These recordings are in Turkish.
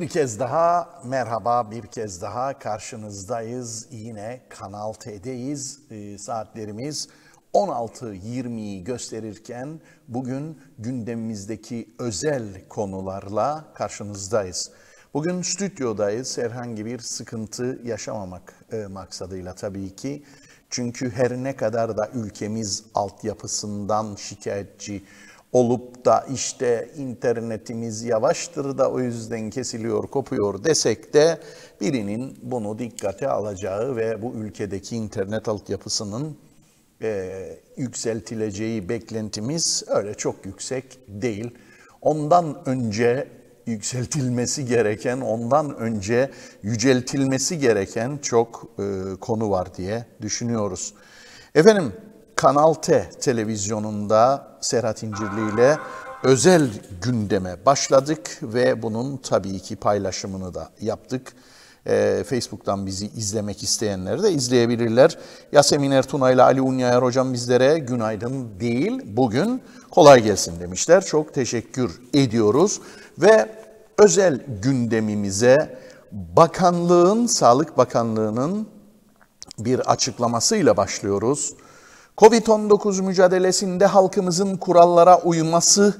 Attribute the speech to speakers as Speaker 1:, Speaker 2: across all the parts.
Speaker 1: Bir kez daha merhaba, bir kez daha karşınızdayız. Yine Kanal T'deyiz. E, saatlerimiz 16.20'yi gösterirken bugün gündemimizdeki özel konularla karşınızdayız. Bugün stüdyodayız herhangi bir sıkıntı yaşamamak e, maksadıyla tabii ki. Çünkü her ne kadar da ülkemiz altyapısından şikayetçi olup da işte internetimiz yavaştır da o yüzden kesiliyor, kopuyor desek de birinin bunu dikkate alacağı ve bu ülkedeki internet altyapısının e, yükseltileceği beklentimiz öyle çok yüksek değil. Ondan önce yükseltilmesi gereken, ondan önce yüceltilmesi gereken çok e, konu var diye düşünüyoruz. Efendim Kanal T televizyonunda Serhat İncirli ile özel gündeme başladık ve bunun tabii ki paylaşımını da yaptık. E, Facebook'tan bizi izlemek isteyenler de izleyebilirler. Yasemin Ertuna ile Ali Unyayar hocam bizlere günaydın değil bugün kolay gelsin demişler. Çok teşekkür ediyoruz ve özel gündemimize bakanlığın, Sağlık Bakanlığı'nın bir açıklamasıyla başlıyoruz. Covid-19 mücadelesinde halkımızın kurallara uyması,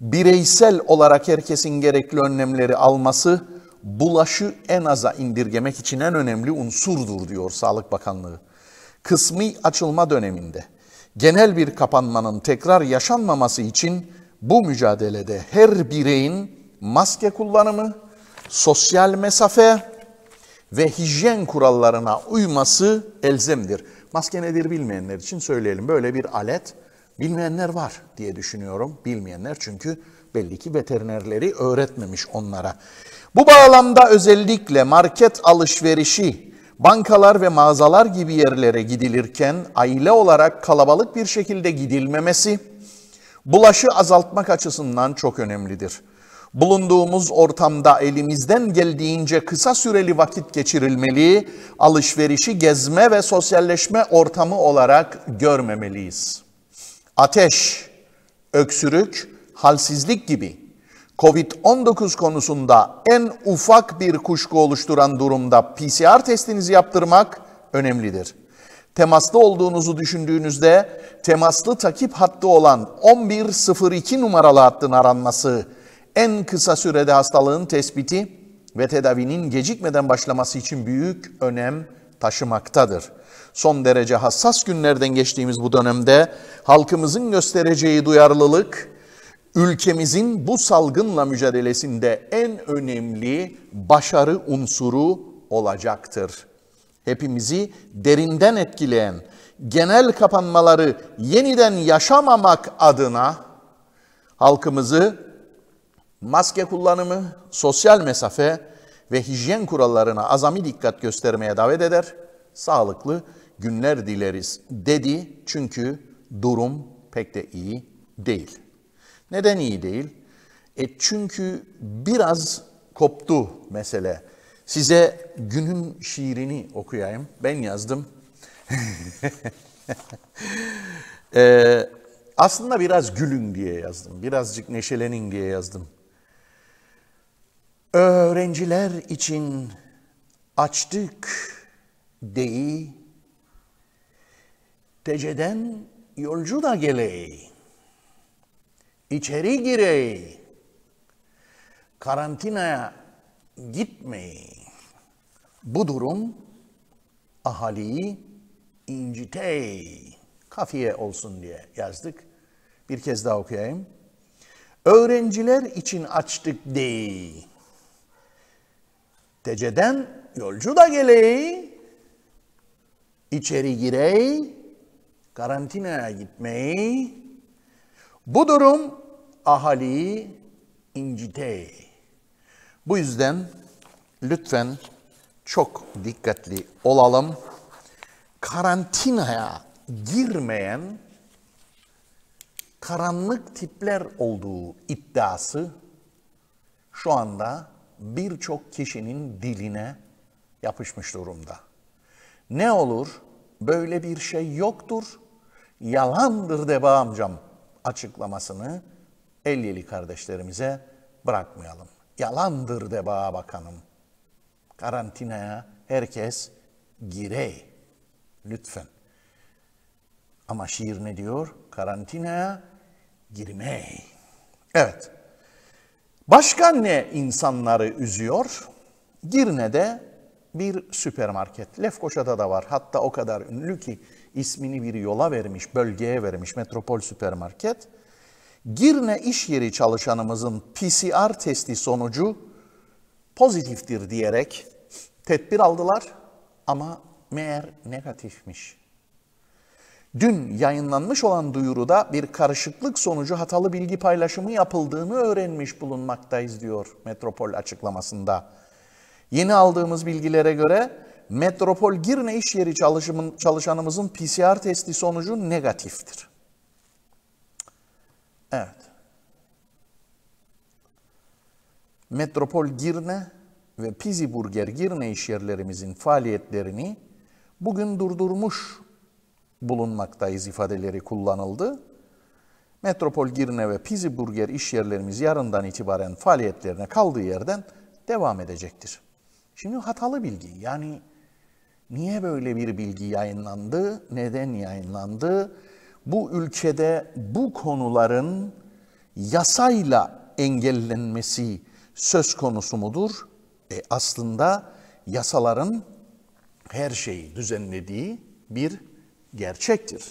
Speaker 1: bireysel olarak herkesin gerekli önlemleri alması, bulaşı en aza indirgemek için en önemli unsurdur diyor Sağlık Bakanlığı. Kısmi açılma döneminde genel bir kapanmanın tekrar yaşanmaması için bu mücadelede her bireyin maske kullanımı, sosyal mesafe ve hijyen kurallarına uyması elzemdir. Maske nedir bilmeyenler için söyleyelim. Böyle bir alet bilmeyenler var diye düşünüyorum. Bilmeyenler çünkü belli ki veterinerleri öğretmemiş onlara. Bu bağlamda özellikle market alışverişi, bankalar ve mağazalar gibi yerlere gidilirken aile olarak kalabalık bir şekilde gidilmemesi, bulaşı azaltmak açısından çok önemlidir.'' Bulunduğumuz ortamda elimizden geldiğince kısa süreli vakit geçirilmeli, alışverişi gezme ve sosyalleşme ortamı olarak görmemeliyiz. Ateş, öksürük, halsizlik gibi COVID-19 konusunda en ufak bir kuşku oluşturan durumda PCR testinizi yaptırmak önemlidir. Temaslı olduğunuzu düşündüğünüzde temaslı takip hattı olan 1102 numaralı hattın aranması en kısa sürede hastalığın tespiti ve tedavinin gecikmeden başlaması için büyük önem taşımaktadır. Son derece hassas günlerden geçtiğimiz bu dönemde halkımızın göstereceği duyarlılık ülkemizin bu salgınla mücadelesinde en önemli başarı unsuru olacaktır. Hepimizi derinden etkileyen genel kapanmaları yeniden yaşamamak adına halkımızı maske kullanımı, sosyal mesafe ve hijyen kurallarına azami dikkat göstermeye davet eder. Sağlıklı günler dileriz dedi çünkü durum pek de iyi değil. Neden iyi değil? E çünkü biraz koptu mesele. Size günün şiirini okuyayım. Ben yazdım. e, aslında biraz gülün diye yazdım. Birazcık neşelenin diye yazdım. Öğrenciler için açtık deyi, teceden yolcu da geley, içeri girey, karantinaya gitmey. Bu durum ahaliyi incitey, kafiye olsun diye yazdık. Bir kez daha okuyayım. Öğrenciler için açtık deyi. Teceden yolcu da geleyi, içeri girey, karantinaya gitmeyi, bu durum ahaliyi incitey. Bu yüzden lütfen çok dikkatli olalım. Karantinaya girmeyen karanlık tipler olduğu iddiası şu anda birçok kişinin diline yapışmış durumda. Ne olur? Böyle bir şey yoktur. Yalandır Deba amcam açıklamasını 50'li kardeşlerimize bırakmayalım. Yalandır Deba bakanım. Karantinaya herkes girey. Lütfen. Ama şiir ne diyor? Karantinaya girmey. Evet. Başka ne insanları üzüyor? Girne'de bir süpermarket. Lefkoşa'da da var. Hatta o kadar ünlü ki ismini bir yola vermiş, bölgeye vermiş metropol süpermarket. Girne iş yeri çalışanımızın PCR testi sonucu pozitiftir diyerek tedbir aldılar ama meğer negatifmiş. Dün yayınlanmış olan duyuruda bir karışıklık sonucu hatalı bilgi paylaşımı yapıldığını öğrenmiş bulunmaktayız diyor Metropol açıklamasında. Yeni aldığımız bilgilere göre Metropol Girne iş yeri çalışanımızın PCR testi sonucu negatiftir. Evet. Metropol Girne ve Piziburger Girne iş yerlerimizin faaliyetlerini bugün durdurmuş bulunmaktayız ifadeleri kullanıldı. Metropol Girne ve Piziburger Burger işyerlerimiz yarından itibaren faaliyetlerine kaldığı yerden devam edecektir. Şimdi hatalı bilgi yani niye böyle bir bilgi yayınlandı, neden yayınlandı? Bu ülkede bu konuların yasayla engellenmesi söz konusu mudur? E aslında yasaların her şeyi düzenlediği bir gerçektir.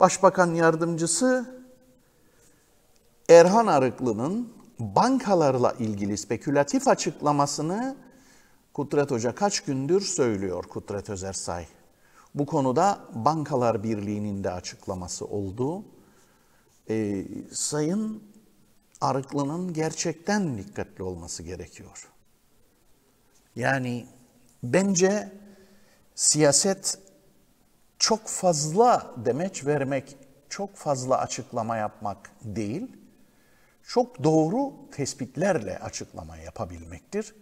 Speaker 1: Başbakan yardımcısı Erhan Arıklı'nın bankalarla ilgili spekülatif açıklamasını Kudret Hoca kaç gündür söylüyor Kudret Özersay. Bu konuda Bankalar Birliği'nin de açıklaması oldu. Ee, Sayın Arıklı'nın gerçekten dikkatli olması gerekiyor. Yani bence siyaset çok fazla demeç vermek, çok fazla açıklama yapmak değil, çok doğru tespitlerle açıklama yapabilmektir.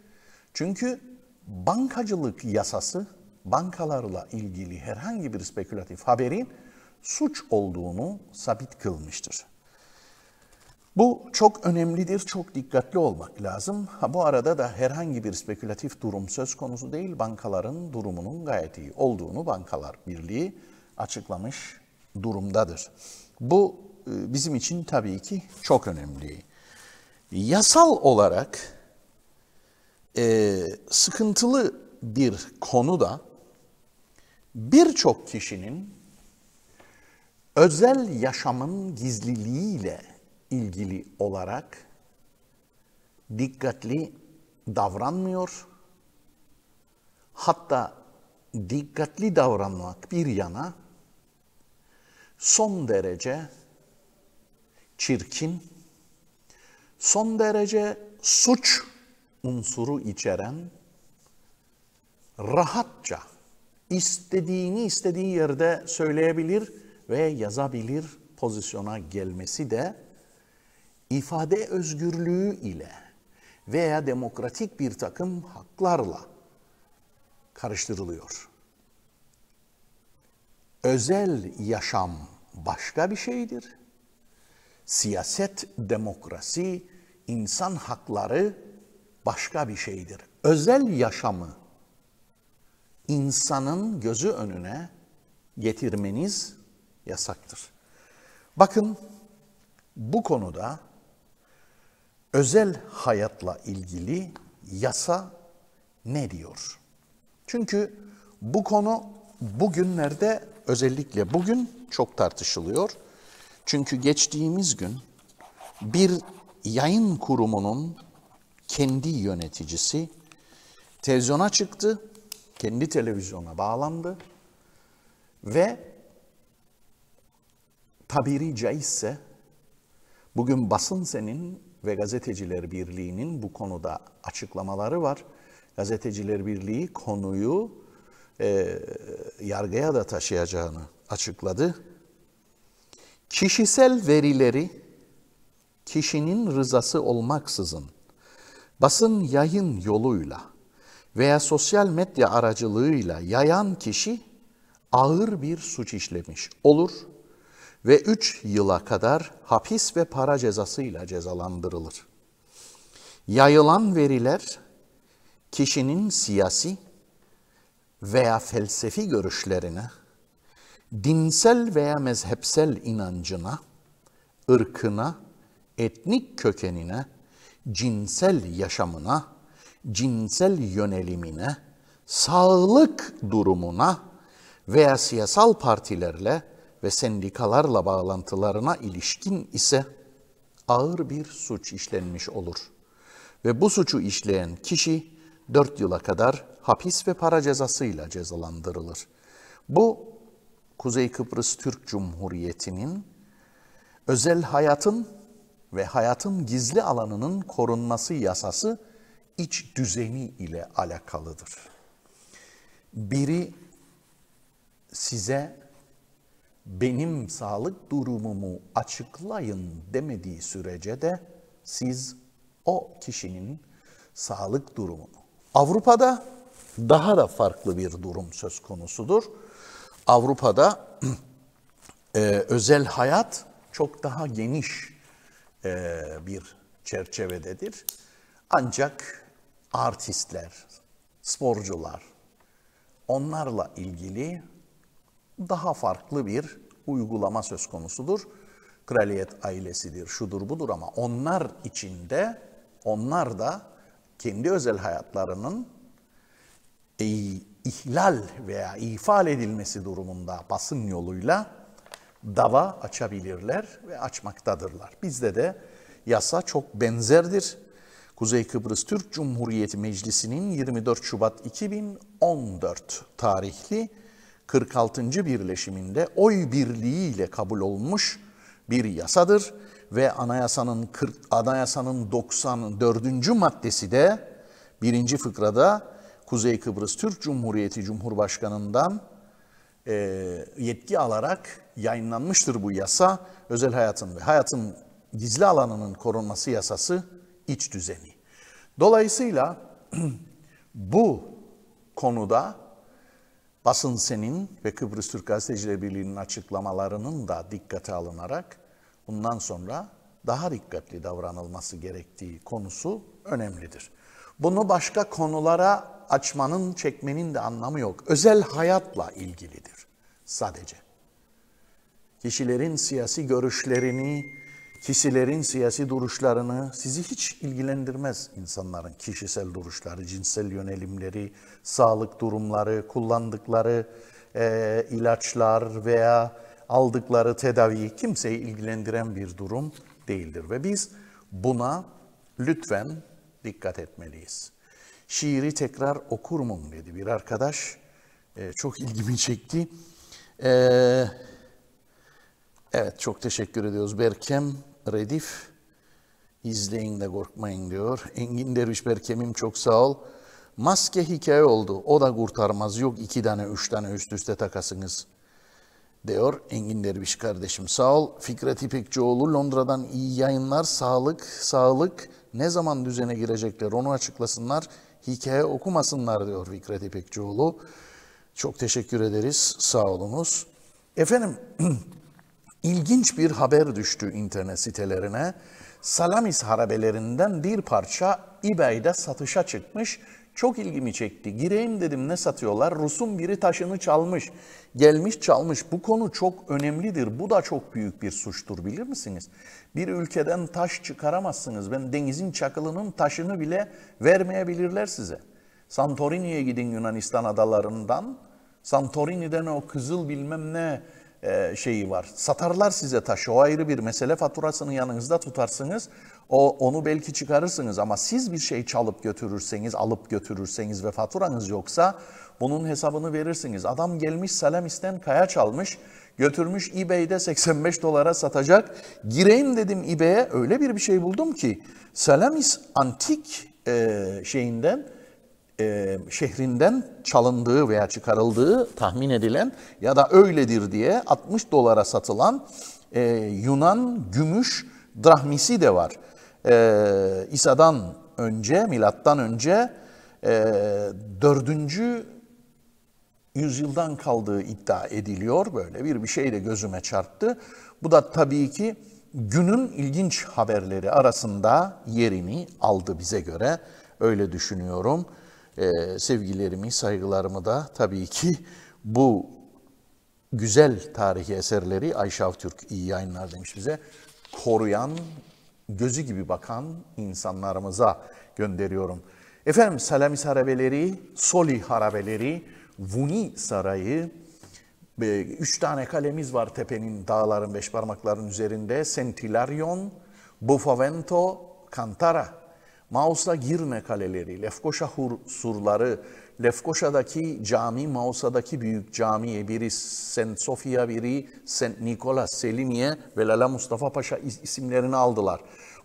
Speaker 1: Çünkü bankacılık yasası bankalarla ilgili herhangi bir spekülatif haberin suç olduğunu sabit kılmıştır. Bu çok önemlidir, çok dikkatli olmak lazım. Ha, bu arada da herhangi bir spekülatif durum söz konusu değil, bankaların durumunun gayet iyi olduğunu Bankalar Birliği açıklamış durumdadır. Bu e, bizim için tabii ki çok önemli. Yasal olarak e, sıkıntılı bir konu da birçok kişinin özel yaşamın gizliliğiyle ilgili olarak dikkatli davranmıyor. Hatta dikkatli davranmak bir yana son derece çirkin, son derece suç unsuru içeren rahatça istediğini istediği yerde söyleyebilir ve yazabilir pozisyona gelmesi de ifade özgürlüğü ile veya demokratik bir takım haklarla karıştırılıyor. Özel yaşam başka bir şeydir. Siyaset, demokrasi, insan hakları başka bir şeydir. Özel yaşamı insanın gözü önüne getirmeniz yasaktır. Bakın bu konuda özel hayatla ilgili yasa ne diyor? Çünkü bu konu bugünlerde özellikle bugün çok tartışılıyor. Çünkü geçtiğimiz gün bir yayın kurumunun kendi yöneticisi televizyona çıktı, kendi televizyona bağlandı ve tabiri caizse bugün basın senin ve Gazeteciler Birliği'nin bu konuda açıklamaları var. Gazeteciler Birliği konuyu e, yargıya da taşıyacağını açıkladı. Kişisel verileri kişinin rızası olmaksızın basın yayın yoluyla veya sosyal medya aracılığıyla yayan kişi ağır bir suç işlemiş olur ve 3 yıla kadar hapis ve para cezasıyla cezalandırılır. Yayılan veriler kişinin siyasi veya felsefi görüşlerine, dinsel veya mezhepsel inancına, ırkına, etnik kökenine, cinsel yaşamına, cinsel yönelimine, sağlık durumuna veya siyasal partilerle ve sendikalarla bağlantılarına ilişkin ise ağır bir suç işlenmiş olur. Ve bu suçu işleyen kişi 4 yıla kadar hapis ve para cezasıyla cezalandırılır. Bu Kuzey Kıbrıs Türk Cumhuriyeti'nin özel hayatın ve hayatın gizli alanının korunması yasası iç düzeni ile alakalıdır. Biri size benim sağlık durumumu açıklayın demediği sürece de siz o kişinin sağlık durumunu. Avrupa'da daha da farklı bir durum söz konusudur. Avrupa'da e, özel hayat çok daha geniş e, bir çerçevededir. Ancak artistler, sporcular, onlarla ilgili daha farklı bir uygulama söz konusudur. Kraliyet ailesidir, şudur budur ama onlar içinde, onlar da kendi özel hayatlarının e, ihlal veya ifal edilmesi durumunda basın yoluyla dava açabilirler ve açmaktadırlar. Bizde de yasa çok benzerdir. Kuzey Kıbrıs Türk Cumhuriyeti Meclisi'nin 24 Şubat 2014 tarihli 46. birleşiminde oy birliğiyle kabul olmuş bir yasadır ve anayasanın 40, anayasanın 94. maddesi de birinci fıkrada Kuzey Kıbrıs Türk Cumhuriyeti Cumhurbaşkanı'ndan e, yetki alarak yayınlanmıştır bu yasa. Özel hayatın ve hayatın gizli alanının korunması yasası iç düzeni. Dolayısıyla bu konuda Basın Sen'in ve Kıbrıs Türk Gazetecileri Birliği'nin açıklamalarının da dikkate alınarak bundan sonra daha dikkatli davranılması gerektiği konusu önemlidir. Bunu başka konulara açmanın, çekmenin de anlamı yok. Özel hayatla ilgilidir sadece. Kişilerin siyasi görüşlerini, kişilerin siyasi duruşlarını sizi hiç ilgilendirmez insanların kişisel duruşları, cinsel yönelimleri, sağlık durumları, kullandıkları e, ilaçlar veya aldıkları tedaviyi kimseyi ilgilendiren bir durum değildir ve biz buna lütfen dikkat etmeliyiz. Şiiri tekrar okur mum dedi bir arkadaş. E, çok ilgimi çekti. E, evet çok teşekkür ediyoruz Berkem. Redif. izleyin de korkmayın diyor. Engin Derviş Berkem'im çok sağ ol. Maske hikaye oldu. O da kurtarmaz. Yok iki tane, üç tane üst üste takasınız. Diyor Engin Derviş kardeşim. Sağ ol. Fikret İpekçioğlu Londra'dan iyi yayınlar. Sağlık, sağlık. Ne zaman düzene girecekler onu açıklasınlar. Hikaye okumasınlar diyor Fikret İpekçioğlu. Çok teşekkür ederiz. Sağ olunuz. Efendim İlginç bir haber düştü internet sitelerine. Salamis harabelerinden bir parça eBay'de satışa çıkmış. Çok ilgimi çekti. Gireyim dedim ne satıyorlar? Rus'un biri taşını çalmış. Gelmiş çalmış. Bu konu çok önemlidir. Bu da çok büyük bir suçtur bilir misiniz? Bir ülkeden taş çıkaramazsınız. Ben denizin çakılının taşını bile vermeyebilirler size. Santorini'ye gidin Yunanistan adalarından. Santorini'den o kızıl bilmem ne e, şeyi var. Satarlar size taşı o ayrı bir mesele faturasını yanınızda tutarsınız. O, onu belki çıkarırsınız ama siz bir şey çalıp götürürseniz, alıp götürürseniz ve faturanız yoksa bunun hesabını verirsiniz. Adam gelmiş selamisten kaya çalmış, götürmüş eBay'de 85 dolara satacak. Gireyim dedim eBay'e öyle bir bir şey buldum ki selamis antik e, şeyinden e, şehrinden çalındığı veya çıkarıldığı tahmin edilen ya da öyledir diye 60 dolara satılan e, Yunan gümüş drahmisi de var. E, İsa'dan önce, milattan önce e, 4. yüzyıldan kaldığı iddia ediliyor. Böyle bir bir şey de gözüme çarptı. Bu da tabii ki günün ilginç haberleri arasında yerini aldı bize göre. Öyle düşünüyorum. Ee, sevgilerimi, saygılarımı da tabii ki bu güzel tarihi eserleri Ayşe Türk iyi yayınlar demiş bize. Koruyan, gözü gibi bakan insanlarımıza gönderiyorum. Efendim Salamis harabeleri, Soli harabeleri, Vuni sarayı, e, üç tane kalemiz var tepenin, dağların, beş parmakların üzerinde. Sentilaryon, Bufavento, Kantara Maus'ta Girne kaleleri, Lefkoşa hur surları, Lefkoşa'daki cami, Mausa'daki büyük camiye, biri St. Sofia, biri St. Nikola Selimiye ve Lala Mustafa Paşa isimlerini aldılar.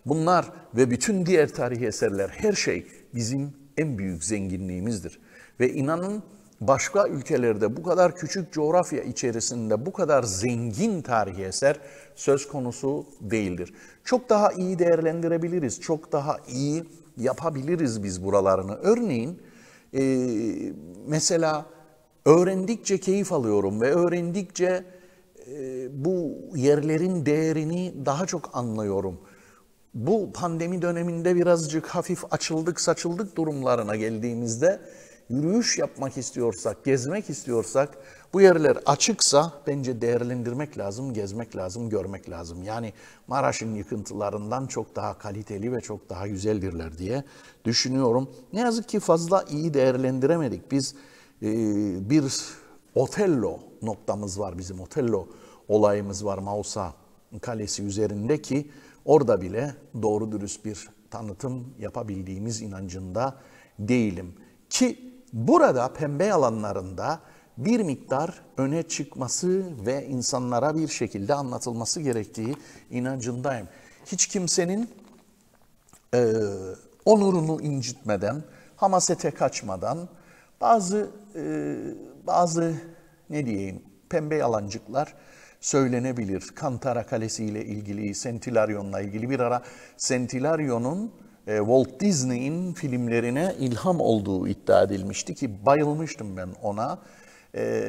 Speaker 1: Bunlar ve bütün diğer tarihi eserler, her şey bizim en büyük zenginliğimizdir. Ve inanın başka ülkelerde bu kadar küçük coğrafya içerisinde bu kadar zengin tarihi eser söz konusu değildir. Çok daha iyi değerlendirebiliriz, çok daha iyi yapabiliriz biz buralarını. Örneğin e, mesela öğrendikçe keyif alıyorum ve öğrendikçe e, bu yerlerin değerini daha çok anlıyorum. Bu pandemi döneminde birazcık hafif açıldık saçıldık durumlarına geldiğimizde yürüyüş yapmak istiyorsak, gezmek istiyorsak bu yerler açıksa bence değerlendirmek lazım, gezmek lazım, görmek lazım. Yani Maraş'ın yıkıntılarından çok daha kaliteli ve çok daha güzeldirler diye düşünüyorum. Ne yazık ki fazla iyi değerlendiremedik. Biz e, bir Otello noktamız var bizim Otello olayımız var Mausa Kalesi üzerindeki orada bile doğru dürüst bir tanıtım yapabildiğimiz inancında değilim. Ki Burada pembe alanlarında bir miktar öne çıkması ve insanlara bir şekilde anlatılması gerektiği inancındayım. Hiç kimsenin e, onurunu incitmeden, hamasete kaçmadan bazı e, bazı ne diyeyim pembe yalancıklar söylenebilir. Kantara Kalesi ile ilgili, Sentilaryon'la ilgili bir ara Sentilaryon'un e, Walt Disney'in filmlerine ilham olduğu iddia edilmişti ki bayılmıştım ben ona. E,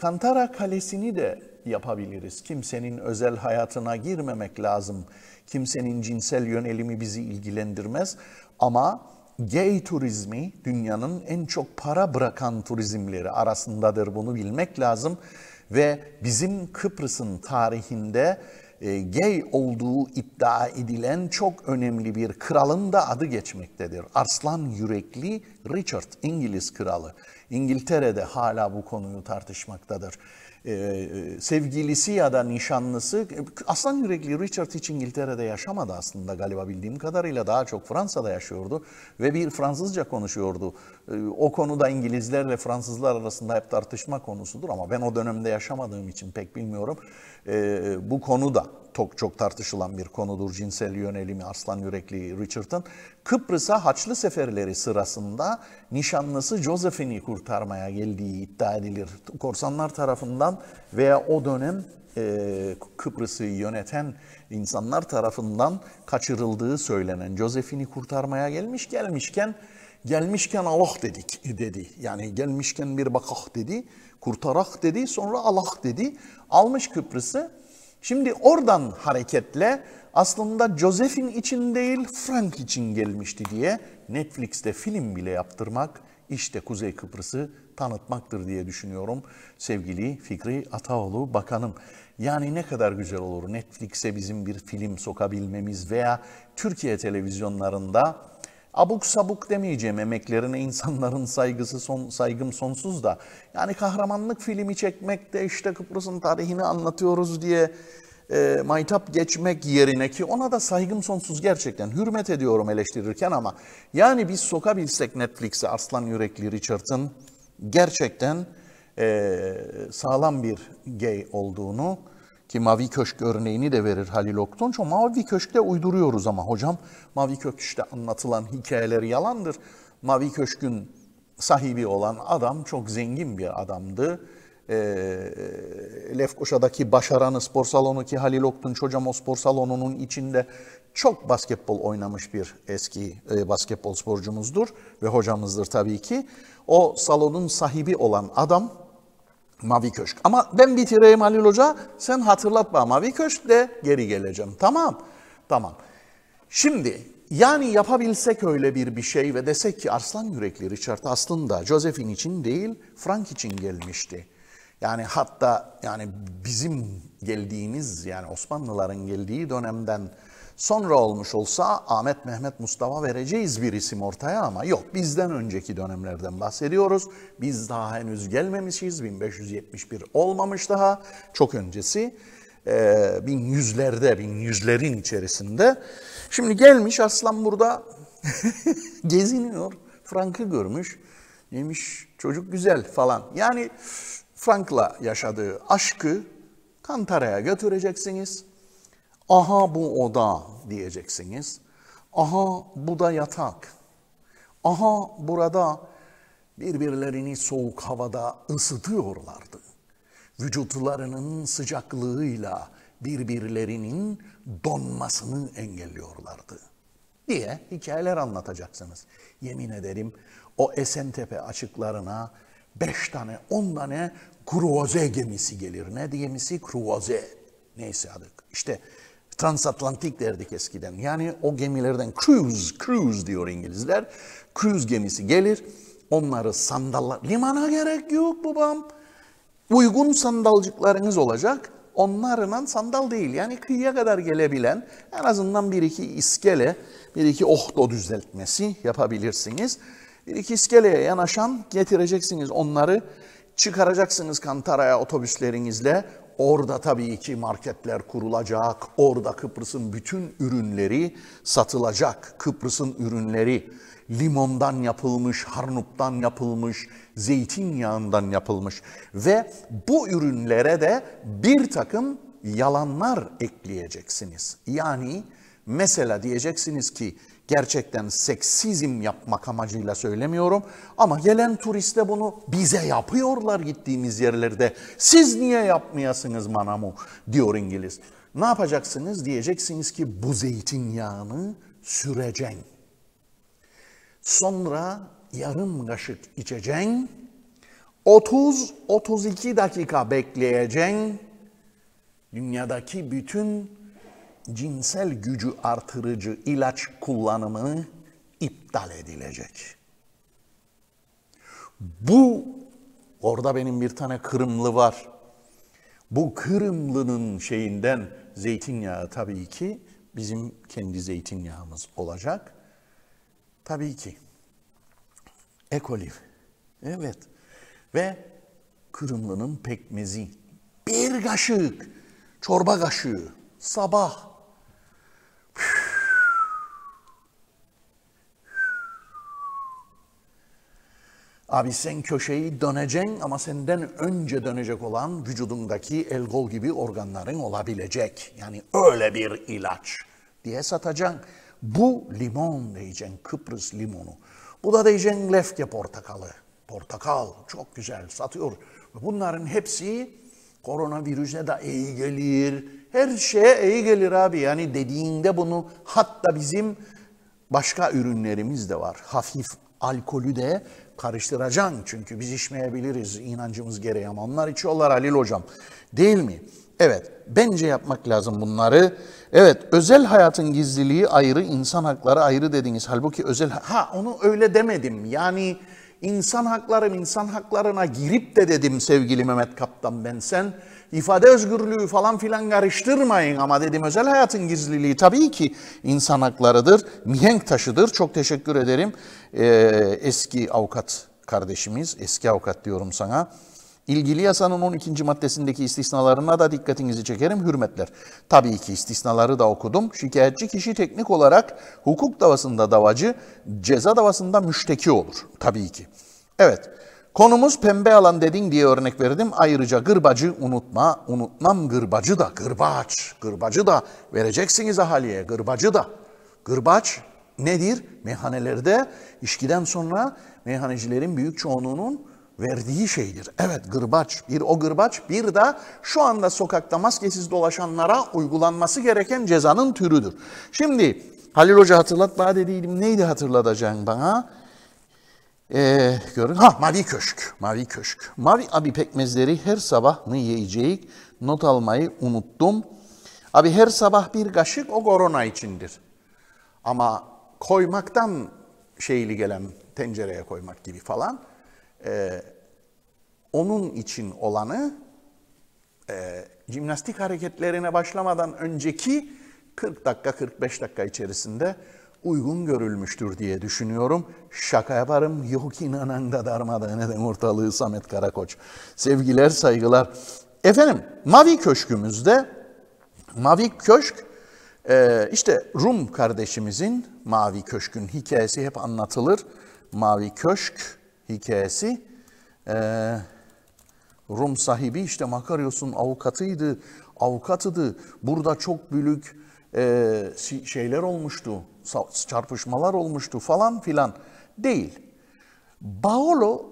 Speaker 1: Kantara Kalesi'ni de yapabiliriz. Kimsenin özel hayatına girmemek lazım. Kimsenin cinsel yönelimi bizi ilgilendirmez. Ama gay turizmi dünyanın en çok para bırakan turizmleri arasındadır. Bunu bilmek lazım. Ve bizim Kıbrıs'ın tarihinde e, gay olduğu iddia edilen çok önemli bir kralın da adı geçmektedir. Arslan yürekli Richard İngiliz kralı. İngiltere'de hala bu konuyu tartışmaktadır e, sevgilisi ya da nişanlısı e, aslan yürekli Richard hiç İngiltere'de yaşamadı aslında galiba bildiğim kadarıyla daha çok Fransa'da yaşıyordu ve bir Fransızca konuşuyordu. E, o konuda İngilizlerle Fransızlar arasında hep tartışma konusudur ama ben o dönemde yaşamadığım için pek bilmiyorum. E, bu konuda çok, çok tartışılan bir konudur cinsel yönelimi aslan yürekli Richard'ın. Kıbrıs'a Haçlı seferleri sırasında nişanlısı Josephine'i kurtarmaya geldiği iddia edilir. Korsanlar tarafından veya o dönem e, Kıbrıs'ı yöneten insanlar tarafından kaçırıldığı söylenen Josephine'i kurtarmaya gelmiş gelmişken gelmişken Allah dedik dedi. Yani gelmişken bir bakah dedi, kurtarak dedi, sonra Allah dedi. Almış Kıbrıs'ı Şimdi oradan hareketle aslında Joseph'in için değil Frank için gelmişti diye Netflix'te film bile yaptırmak işte Kuzey Kıbrıs'ı tanıtmaktır diye düşünüyorum sevgili Fikri Ataoğlu Bakanım. Yani ne kadar güzel olur Netflix'e bizim bir film sokabilmemiz veya Türkiye televizyonlarında abuk sabuk demeyeceğim emeklerine insanların saygısı son saygım sonsuz da yani kahramanlık filmi çekmek de işte Kıbrıs'ın tarihini anlatıyoruz diye e, maytap geçmek yerine ki ona da saygım sonsuz gerçekten hürmet ediyorum eleştirirken ama yani biz sokabilsek Netflix'e Aslan Yürekli Richard'ın gerçekten e, sağlam bir gay olduğunu ki Mavi Köşk örneğini de verir Halil Oktunç. O Mavi Köşk'te uyduruyoruz ama hocam Mavi Köşk'te anlatılan hikayeler yalandır. Mavi Köşk'ün sahibi olan adam çok zengin bir adamdı. E, Lefkoşa'daki Başaran'ı spor salonu ki Halil Oktunç hocam o spor salonunun içinde çok basketbol oynamış bir eski e, basketbol sporcumuzdur ve hocamızdır tabii ki. O salonun sahibi olan adam Mavi Köşk. Ama ben bitireyim Halil Hoca. Sen hatırlatma Mavi Köşk de geri geleceğim. Tamam. Tamam. Şimdi yani yapabilsek öyle bir bir şey ve desek ki Arslan Yürekli Richard aslında Joseph'in için değil Frank için gelmişti. Yani hatta yani bizim geldiğimiz yani Osmanlıların geldiği dönemden Sonra olmuş olsa Ahmet Mehmet Mustafa vereceğiz bir isim ortaya ama yok bizden önceki dönemlerden bahsediyoruz. Biz daha henüz gelmemişiz 1571 olmamış daha çok öncesi e, 1100'lerde 1100'lerin içerisinde. Şimdi gelmiş aslan burada geziniyor Frank'ı görmüş demiş çocuk güzel falan yani Frank'la yaşadığı aşkı Kantara'ya götüreceksiniz Aha bu oda diyeceksiniz. Aha bu da yatak. Aha burada birbirlerini soğuk havada ısıtıyorlardı. Vücutlarının sıcaklığıyla birbirlerinin donmasını engelliyorlardı diye hikayeler anlatacaksınız. Yemin ederim o Esentepe açıklarına beş tane, on tane kruvaze gemisi gelir. Ne gemisi? Kruvaze. Neyse adı. İşte Transatlantik derdik eskiden. Yani o gemilerden cruise, cruise diyor İngilizler. Cruise gemisi gelir. Onları sandallar. Limana gerek yok babam. Uygun sandalcıklarınız olacak. Onlarla sandal değil. Yani kıyıya kadar gelebilen en azından bir iki iskele, bir iki ohto düzeltmesi yapabilirsiniz. Bir iki iskeleye yanaşan getireceksiniz onları. Çıkaracaksınız Kantara'ya otobüslerinizle. Orada tabii ki marketler kurulacak, orada Kıbrıs'ın bütün ürünleri satılacak. Kıbrıs'ın ürünleri limondan yapılmış, harnuptan yapılmış, zeytinyağından yapılmış ve bu ürünlere de bir takım yalanlar ekleyeceksiniz. Yani mesela diyeceksiniz ki Gerçekten seksizm yapmak amacıyla söylemiyorum ama gelen turiste bunu bize yapıyorlar gittiğimiz yerlerde. Siz niye yapmayasınız manamu diyor İngiliz. Ne yapacaksınız? Diyeceksiniz ki bu zeytinyağını süreceksin. Sonra yarım kaşık içeceksin. 30-32 dakika bekleyeceksin. Dünyadaki bütün cinsel gücü artırıcı ilaç kullanımını iptal edilecek. Bu orada benim bir tane Kırımlı var. Bu Kırımlı'nın şeyinden zeytinyağı tabii ki bizim kendi zeytinyağımız olacak. Tabii ki. Ekoliv. Evet. Ve Kırımlı'nın pekmezi. Bir kaşık. Çorba kaşığı. Sabah Abi sen köşeyi döneceksin ama senden önce dönecek olan vücudundaki el kol gibi organların olabilecek. Yani öyle bir ilaç diye satacaksın. Bu limon diyeceksin, Kıbrıs limonu. Bu da diyeceksin lefke portakalı. Portakal çok güzel satıyor. Bunların hepsi koronavirüse de iyi gelir, her şeye iyi gelir abi. Yani dediğinde bunu hatta bizim başka ürünlerimiz de var. Hafif alkolü de karıştıracaksın. Çünkü biz içmeyebiliriz inancımız gereği ama onlar içiyorlar Halil Hocam. Değil mi? Evet, bence yapmak lazım bunları. Evet, özel hayatın gizliliği ayrı, insan hakları ayrı dediğiniz Halbuki özel... Ha, onu öyle demedim. Yani insan haklarım insan haklarına girip de dedim sevgili Mehmet Kaptan ben sen ifade özgürlüğü falan filan karıştırmayın ama dedim özel hayatın gizliliği tabii ki insan haklarıdır, mihenk taşıdır. Çok teşekkür ederim ee, eski avukat kardeşimiz, eski avukat diyorum sana. İlgili yasanın 12. maddesindeki istisnalarına da dikkatinizi çekerim hürmetler. Tabii ki istisnaları da okudum. Şikayetçi kişi teknik olarak hukuk davasında davacı, ceza davasında müşteki olur. Tabii ki. Evet, konumuz pembe alan dedin diye örnek verdim. Ayrıca gırbacı unutma, unutmam gırbacı da, gırbaç, gırbacı da vereceksiniz ahaliye, gırbacı da. Gırbaç nedir? Meyhanelerde işkiden sonra meyhanecilerin büyük çoğunluğunun verdiği şeydir. Evet gırbaç, bir o gırbaç bir de şu anda sokakta maskesiz dolaşanlara uygulanması gereken cezanın türüdür. Şimdi Halil Hoca hatırlat bana dediydim neydi hatırlatacaksın bana? Ee, görün. Ha Mavi Köşk. Mavi Köşk. Mavi abi pekmezleri her sabah mı yiyeceğiz? Not almayı unuttum. Abi her sabah bir kaşık o korona içindir. Ama koymaktan şeyli gelen tencereye koymak gibi falan e, onun için olanı e, jimnastik hareketlerine başlamadan önceki 40 dakika 45 dakika içerisinde uygun görülmüştür diye düşünüyorum. Şaka yaparım. Yok inanan darmada neden ortalığı Samet Karakoç. Sevgiler, saygılar. Efendim, Mavi Köşkümüzde, Mavi Köşk, e, işte Rum kardeşimizin Mavi Köşk'ün hikayesi hep anlatılır. Mavi Köşk, hikayesi. Ee, Rum sahibi işte Makarios'un avukatıydı, avukatıydı. Burada çok büyük e, şeyler olmuştu, çarpışmalar olmuştu falan filan. Değil. Paolo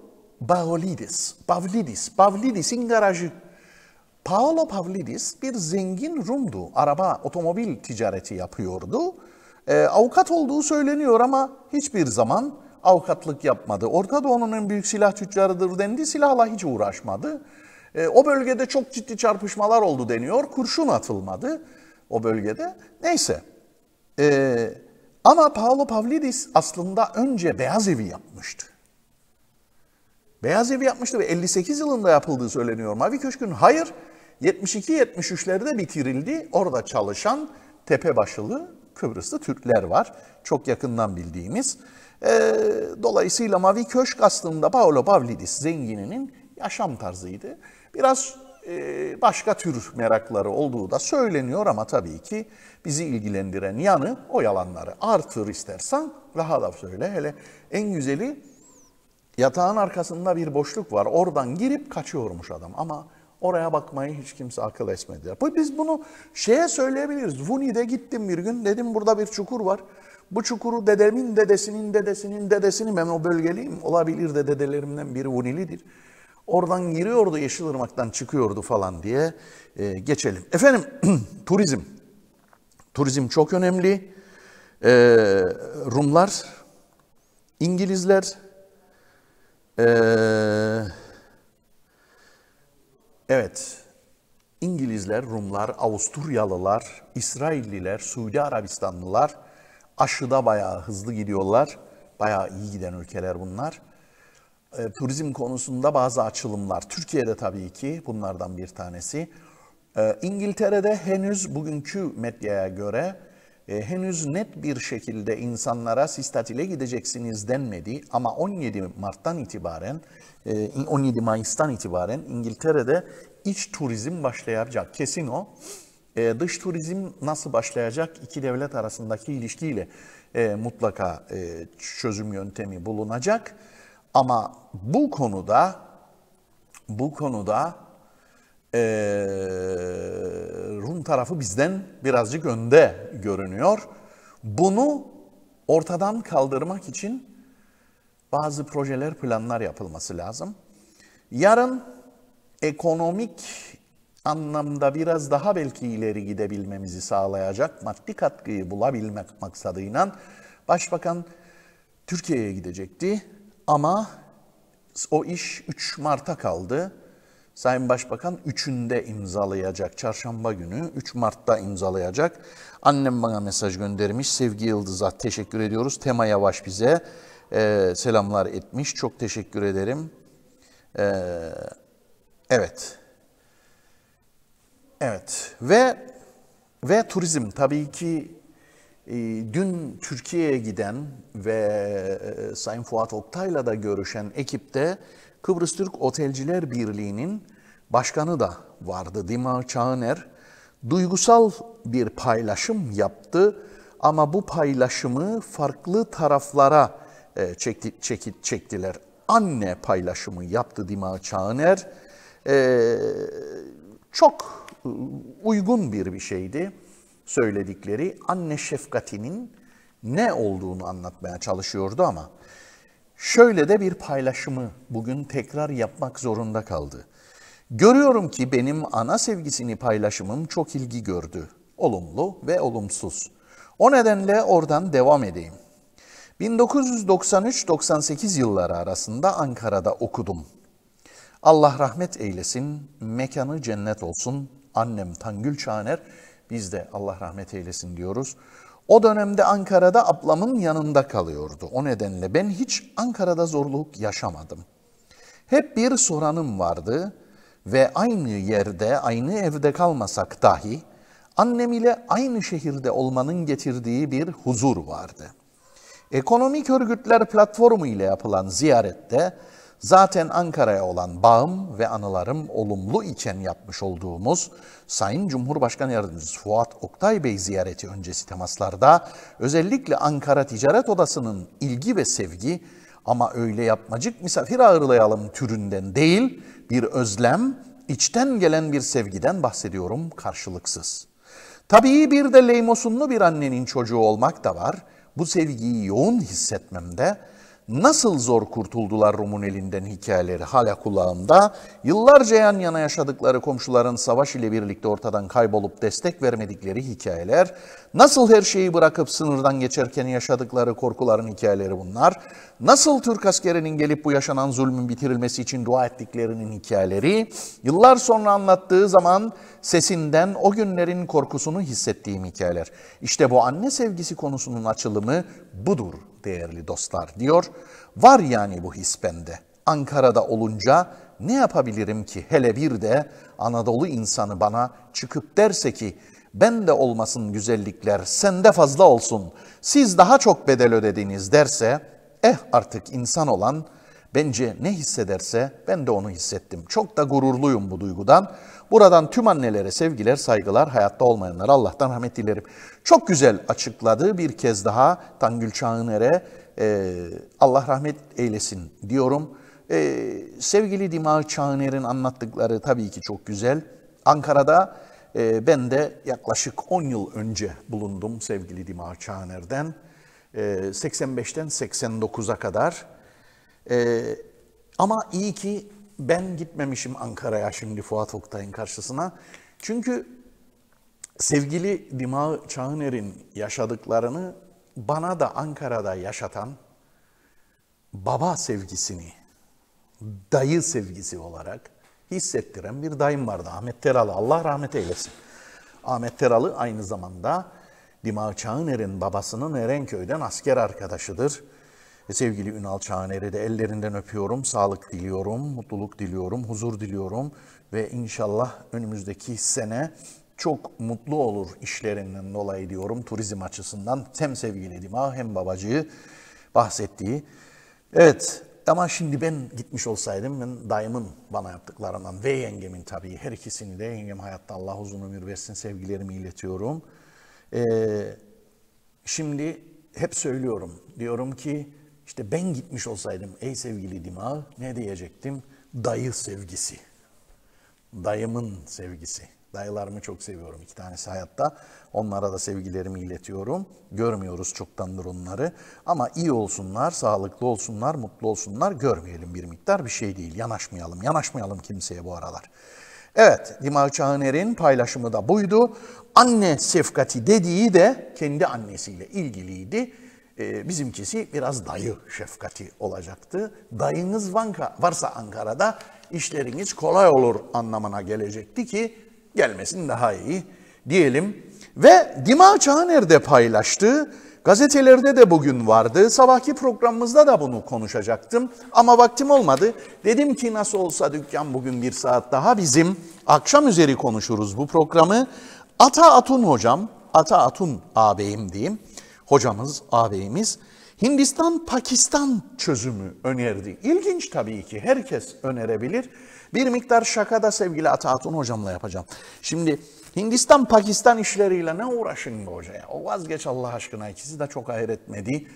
Speaker 1: Pavlidis, Pavlidis, Pavlidis'in garajı. Paolo Pavlidis bir zengin Rum'du. Araba, otomobil ticareti yapıyordu. E, avukat olduğu söyleniyor ama hiçbir zaman avukatlık yapmadı. Orta Doğu'nun en büyük silah tüccarıdır dendi. Silahla hiç uğraşmadı. E, o bölgede çok ciddi çarpışmalar oldu deniyor. Kurşun atılmadı o bölgede. Neyse. E, ama Paolo Pavlidis aslında önce Beyaz Evi yapmıştı. Beyaz Evi yapmıştı ve 58 yılında yapıldığı söyleniyor Mavi Köşk'ün. Hayır, 72-73'lerde bitirildi. Orada çalışan tepe tepebaşılı Kıbrıslı Türkler var. Çok yakından bildiğimiz. E, dolayısıyla Mavi Köşk aslında Paolo Pavlidis zengininin yaşam tarzıydı. Biraz e, başka tür merakları olduğu da söyleniyor ama tabii ki bizi ilgilendiren yanı o yalanları artır istersen daha da söyle. Hele en güzeli yatağın arkasında bir boşluk var oradan girip kaçıyormuş adam ama... Oraya bakmayı hiç kimse akıl etmediler. Biz bunu şeye söyleyebiliriz. Vuni'de gittim bir gün dedim burada bir çukur var. Bu çukuru dedemin dedesinin dedesinin dedesini ben o bölgeliyim. Olabilir de dedelerimden biri Unili'dir. Oradan giriyordu Yeşilırmak'tan çıkıyordu falan diye e, geçelim. Efendim turizm. Turizm çok önemli. E, Rumlar, İngilizler, e, evet İngilizler, Rumlar, Avusturyalılar, İsrailliler, Suudi Arabistanlılar Aşıda bayağı hızlı gidiyorlar. Bayağı iyi giden ülkeler bunlar. E, turizm konusunda bazı açılımlar. Türkiye'de tabii ki bunlardan bir tanesi. E, İngiltere'de henüz bugünkü medyaya göre e, henüz net bir şekilde insanlara siz tatile gideceksiniz denmedi ama 17 Mart'tan itibaren, e, 17 Mayıs'tan itibaren İngiltere'de iç turizm başlayacak. Kesin o e, dış turizm nasıl başlayacak iki devlet arasındaki ilişkiyle e, mutlaka e, çözüm yöntemi bulunacak. Ama bu konuda bu konuda e, Rum tarafı bizden birazcık önde görünüyor. Bunu ortadan kaldırmak için bazı projeler, planlar yapılması lazım. Yarın ekonomik anlamda biraz daha belki ileri gidebilmemizi sağlayacak maddi katkıyı bulabilmek maksadıyla Başbakan Türkiye'ye gidecekti ama o iş 3 Mart'a kaldı. Sayın Başbakan 3'ünde imzalayacak. Çarşamba günü 3 Mart'ta imzalayacak. Annem bana mesaj göndermiş. Sevgi Yıldız'a teşekkür ediyoruz. Tema Yavaş bize e, selamlar etmiş. Çok teşekkür ederim. E, evet. Evet ve ve turizm tabii ki e, dün Türkiye'ye giden ve e, Sayın Fuat Oktay'la da görüşen ekipte Kıbrıs Türk Otelciler Birliği'nin başkanı da vardı Dima Çağner Duygusal bir paylaşım yaptı ama bu paylaşımı farklı taraflara e, çekti, çekti, çektiler. Anne paylaşımı yaptı Dima Çağıner. Ee, çok uygun bir bir şeydi söyledikleri. Anne şefkatinin ne olduğunu anlatmaya çalışıyordu ama şöyle de bir paylaşımı bugün tekrar yapmak zorunda kaldı. Görüyorum ki benim ana sevgisini paylaşımım çok ilgi gördü. Olumlu ve olumsuz. O nedenle oradan devam edeyim. 1993-98 yılları arasında Ankara'da okudum. Allah rahmet eylesin, mekanı cennet olsun, annem Tangül Çağner, Biz de Allah rahmet eylesin diyoruz. O dönemde Ankara'da ablamın yanında kalıyordu. O nedenle ben hiç Ankara'da zorluk yaşamadım. Hep bir soranım vardı ve aynı yerde, aynı evde kalmasak dahi annem ile aynı şehirde olmanın getirdiği bir huzur vardı. Ekonomik örgütler platformu ile yapılan ziyarette Zaten Ankara'ya olan bağım ve anılarım olumlu için yapmış olduğumuz Sayın Cumhurbaşkanı Yardımcısı Fuat Oktay Bey ziyareti öncesi temaslarda özellikle Ankara Ticaret Odası'nın ilgi ve sevgi ama öyle yapmacık misafir ağırlayalım türünden değil, bir özlem, içten gelen bir sevgiden bahsediyorum karşılıksız. Tabii bir de leymosunlu bir annenin çocuğu olmak da var. Bu sevgiyi yoğun hissetmemde nasıl zor kurtuldular Rum'un elinden hikayeleri hala kulağımda. Yıllarca yan yana yaşadıkları komşuların savaş ile birlikte ortadan kaybolup destek vermedikleri hikayeler, nasıl her şeyi bırakıp sınırdan geçerken yaşadıkları korkuların hikayeleri bunlar, nasıl Türk askerinin gelip bu yaşanan zulmün bitirilmesi için dua ettiklerinin hikayeleri, yıllar sonra anlattığı zaman sesinden o günlerin korkusunu hissettiğim hikayeler. İşte bu anne sevgisi konusunun açılımı budur değerli dostlar diyor. Var yani bu his bende. Ankara'da olunca ne yapabilirim ki hele bir de Anadolu insanı bana çıkıp derse ki ben de olmasın güzellikler sende fazla olsun siz daha çok bedel ödediniz derse eh artık insan olan Bence ne hissederse ben de onu hissettim. Çok da gururluyum bu duygudan. Buradan tüm annelere sevgiler, saygılar, hayatta olmayanlara Allah'tan rahmet dilerim. Çok güzel açıkladı bir kez daha Tangül Çağıner'e e, Allah rahmet eylesin diyorum. E, sevgili Dima Çağıner'in anlattıkları tabii ki çok güzel. Ankara'da e, ben de yaklaşık 10 yıl önce bulundum sevgili Dima Çağıner'den. E, 85'ten 89'a kadar e, ama iyi ki ben gitmemişim Ankara'ya şimdi Fuat Oktay'ın karşısına. Çünkü sevgili Dima Çağıner'in yaşadıklarını bana da Ankara'da yaşatan baba sevgisini, dayı sevgisi olarak hissettiren bir dayım vardı. Ahmet Teralı, Allah rahmet eylesin. Ahmet Teralı aynı zamanda Dima Çağıner'in babasının Erenköy'den asker arkadaşıdır. Sevgili Ünal Çağaner'e de ellerinden öpüyorum, sağlık diliyorum, mutluluk diliyorum, huzur diliyorum ve inşallah önümüzdeki sene çok mutlu olur işlerinden dolayı diyorum turizm açısından. Hem sevgili Dima hem babacığı bahsettiği. Evet ama şimdi ben gitmiş olsaydım ben dayımın bana yaptıklarından ve yengemin tabii her ikisini de yengem hayatta Allah uzun ömür versin sevgilerimi iletiyorum. Ee, şimdi hep söylüyorum diyorum ki işte ben gitmiş olsaydım ey sevgili dimağ ne diyecektim? Dayı sevgisi. Dayımın sevgisi. Dayılarımı çok seviyorum. İki tanesi hayatta. Onlara da sevgilerimi iletiyorum. Görmüyoruz çoktandır onları. Ama iyi olsunlar, sağlıklı olsunlar, mutlu olsunlar. Görmeyelim bir miktar bir şey değil. Yanaşmayalım. Yanaşmayalım kimseye bu aralar. Evet, Dima Çağıner'in paylaşımı da buydu. Anne sefkati dediği de kendi annesiyle ilgiliydi. Ee, bizimkisi biraz dayı şefkati olacaktı. Dayınız vanka, varsa Ankara'da işleriniz kolay olur anlamına gelecekti ki gelmesin daha iyi diyelim. Ve Dima Çağner paylaştı. Gazetelerde de bugün vardı. Sabahki programımızda da bunu konuşacaktım. Ama vaktim olmadı. Dedim ki nasıl olsa dükkan bugün bir saat daha bizim. Akşam üzeri konuşuruz bu programı. Ata Atun hocam, Ata Atun ağabeyim diyeyim hocamız, ağabeyimiz Hindistan-Pakistan çözümü önerdi. İlginç tabii ki herkes önerebilir. Bir miktar şaka da sevgili Atatürk hocamla yapacağım. Şimdi Hindistan-Pakistan işleriyle ne uğraşın be hocaya? O vazgeç Allah aşkına ikisi de çok hayretmedi.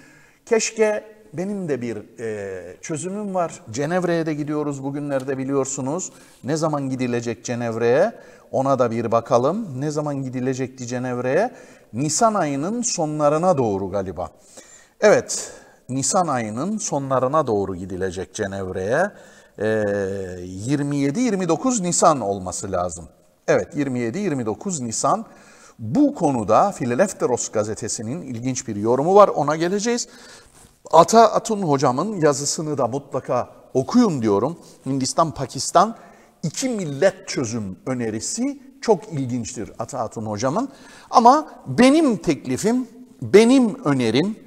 Speaker 1: Keşke benim de bir e, çözümüm var. Cenevre'ye de gidiyoruz bugünlerde biliyorsunuz. Ne zaman gidilecek Cenevre'ye? Ona da bir bakalım. Ne zaman gidilecekti Cenevre'ye? Nisan ayının sonlarına doğru galiba. Evet, Nisan ayının sonlarına doğru gidilecek Cenevre'ye. E, ee, 27-29 Nisan olması lazım. Evet, 27-29 Nisan. Bu konuda Filelefteros gazetesinin ilginç bir yorumu var. Ona geleceğiz. Ata Atun hocamın yazısını da mutlaka okuyun diyorum. Hindistan-Pakistan iki millet çözüm önerisi çok ilginçtir Atatürk hocamın. Ama benim teklifim, benim önerim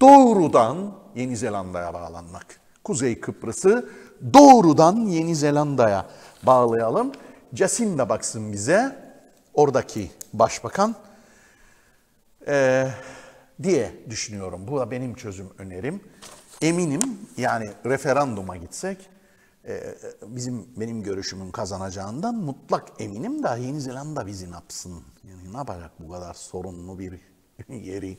Speaker 1: doğrudan Yeni Zelanda'ya bağlanmak. Kuzey Kıbrıs'ı doğrudan Yeni Zelanda'ya bağlayalım. Jacinda baksın bize oradaki başbakan ee, diye düşünüyorum. Bu da benim çözüm önerim. Eminim yani referanduma gitsek ee, bizim benim görüşümün kazanacağından mutlak eminim de Yeni Zelanda bizi ne Yani ne yapacak bu kadar sorunlu bir yeri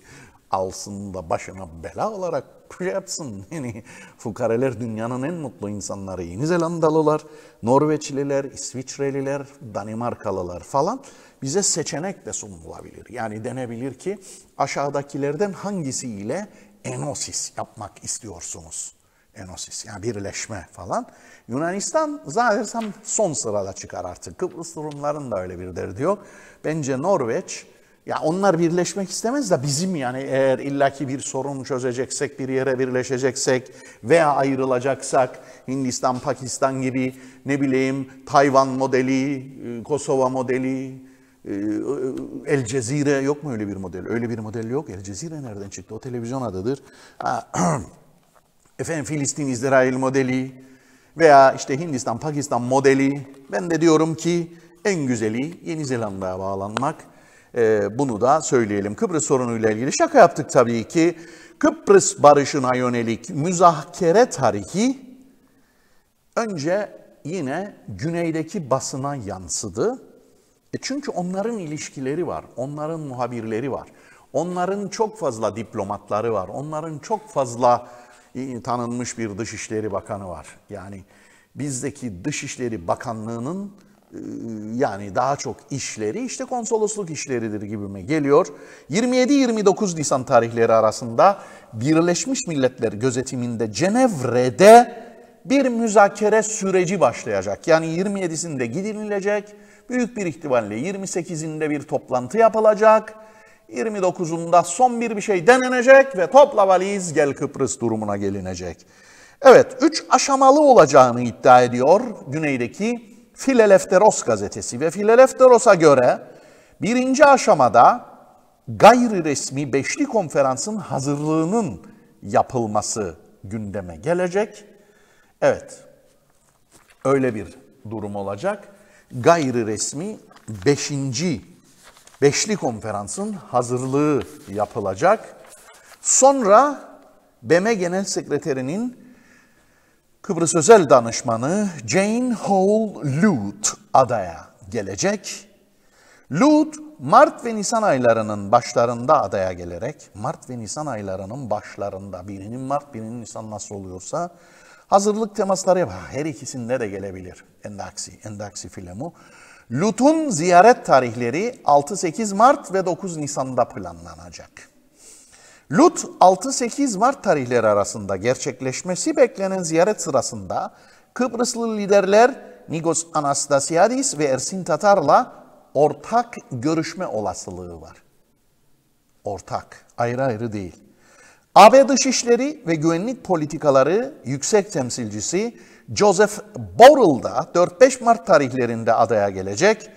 Speaker 1: alsın da başına bela olarak şey yapsın. Yani fukareler dünyanın en mutlu insanları. Yeni Zelandalılar, Norveçliler, İsviçreliler, Danimarkalılar falan bize seçenek de sunulabilir. Yani denebilir ki aşağıdakilerden hangisiyle enosis yapmak istiyorsunuz? Enosis yani birleşme falan. Yunanistan zannedersem son sırada çıkar artık. Kıbrıs durumların da öyle bir derdi yok. Bence Norveç ya onlar birleşmek istemez de bizim yani eğer illaki bir sorun çözeceksek, bir yere birleşeceksek veya ayrılacaksak Hindistan, Pakistan gibi ne bileyim Tayvan modeli, e, Kosova modeli, e, e, El Cezire yok mu öyle bir model? Öyle bir model yok. El Cezire nereden çıktı? O televizyon adıdır. efendim Filistin-İsrail modeli veya işte Hindistan-Pakistan modeli. Ben de diyorum ki en güzeli Yeni Zelanda'ya bağlanmak. Ee, bunu da söyleyelim. Kıbrıs sorunuyla ilgili şaka yaptık tabii ki. Kıbrıs barışına yönelik müzakere tarihi önce yine güneydeki basına yansıdı. E çünkü onların ilişkileri var, onların muhabirleri var. Onların çok fazla diplomatları var, onların çok fazla tanınmış bir Dışişleri Bakanı var. Yani bizdeki Dışişleri Bakanlığı'nın e, yani daha çok işleri işte konsolosluk işleridir gibime geliyor. 27-29 Nisan tarihleri arasında Birleşmiş Milletler gözetiminde Cenevre'de bir müzakere süreci başlayacak. Yani 27'sinde gidinilecek, büyük bir ihtimalle 28'inde bir toplantı yapılacak 29'unda son bir bir şey denenecek ve topla valiz gel Kıbrıs durumuna gelinecek. Evet, üç aşamalı olacağını iddia ediyor güneydeki Filelefteros gazetesi ve Filelefteros'a göre birinci aşamada gayri resmi beşli konferansın hazırlığının yapılması gündeme gelecek. Evet, öyle bir durum olacak. Gayri resmi beşinci Beşli konferansın hazırlığı yapılacak. Sonra BM Genel Sekreterinin Kıbrıs Özel Danışmanı Jane Hall Lut adaya gelecek. Lut Mart ve Nisan aylarının başlarında adaya gelerek, Mart ve Nisan aylarının başlarında, birinin Mart birinin Nisan nasıl oluyorsa hazırlık temasları yapar. Her ikisinde de gelebilir. Endaksi, Endaksi Filemu. Lut'un ziyaret tarihleri 6-8 Mart ve 9 Nisan'da planlanacak. Lut 6-8 Mart tarihleri arasında gerçekleşmesi beklenen ziyaret sırasında Kıbrıslı liderler Nigos Anastasiadis ve Ersin Tatar'la ortak görüşme olasılığı var. Ortak, ayrı ayrı değil. AB Dışişleri ve Güvenlik Politikaları Yüksek Temsilcisi Joseph Borrell da 4-5 Mart tarihlerinde adaya gelecek.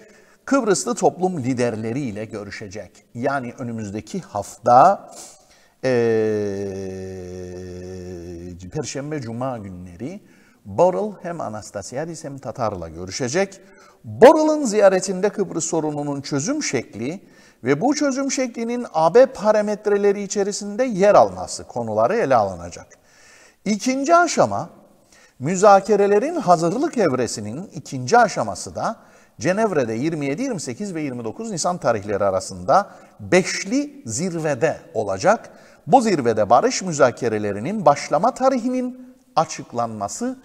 Speaker 1: Kıbrıslı toplum liderleriyle görüşecek. Yani önümüzdeki hafta ee, Perşembe Cuma günleri Borrell hem Anastasiadis hem Tatar'la görüşecek. Borrell'ın ziyaretinde Kıbrıs sorununun çözüm şekli ve bu çözüm şeklinin AB parametreleri içerisinde yer alması konuları ele alınacak. İkinci aşama Müzakerelerin hazırlık evresinin ikinci aşaması da Cenevre'de 27, 28 ve 29 Nisan tarihleri arasında beşli zirvede olacak. Bu zirvede barış müzakerelerinin başlama tarihinin açıklanması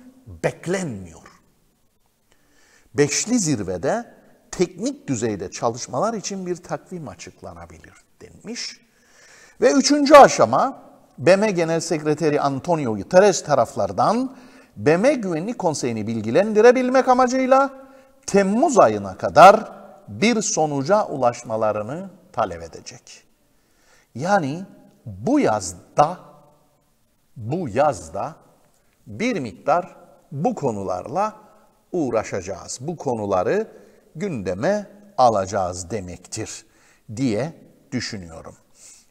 Speaker 1: beklenmiyor. Beşli zirvede teknik düzeyde çalışmalar için bir takvim açıklanabilir denmiş. Ve üçüncü aşama BM Genel Sekreteri Antonio Guterres taraflardan BM Güvenlik Konseyi'ni bilgilendirebilmek amacıyla Temmuz ayına kadar bir sonuca ulaşmalarını talep edecek. Yani bu yazda bu yazda bir miktar bu konularla uğraşacağız. Bu konuları gündeme alacağız demektir diye düşünüyorum.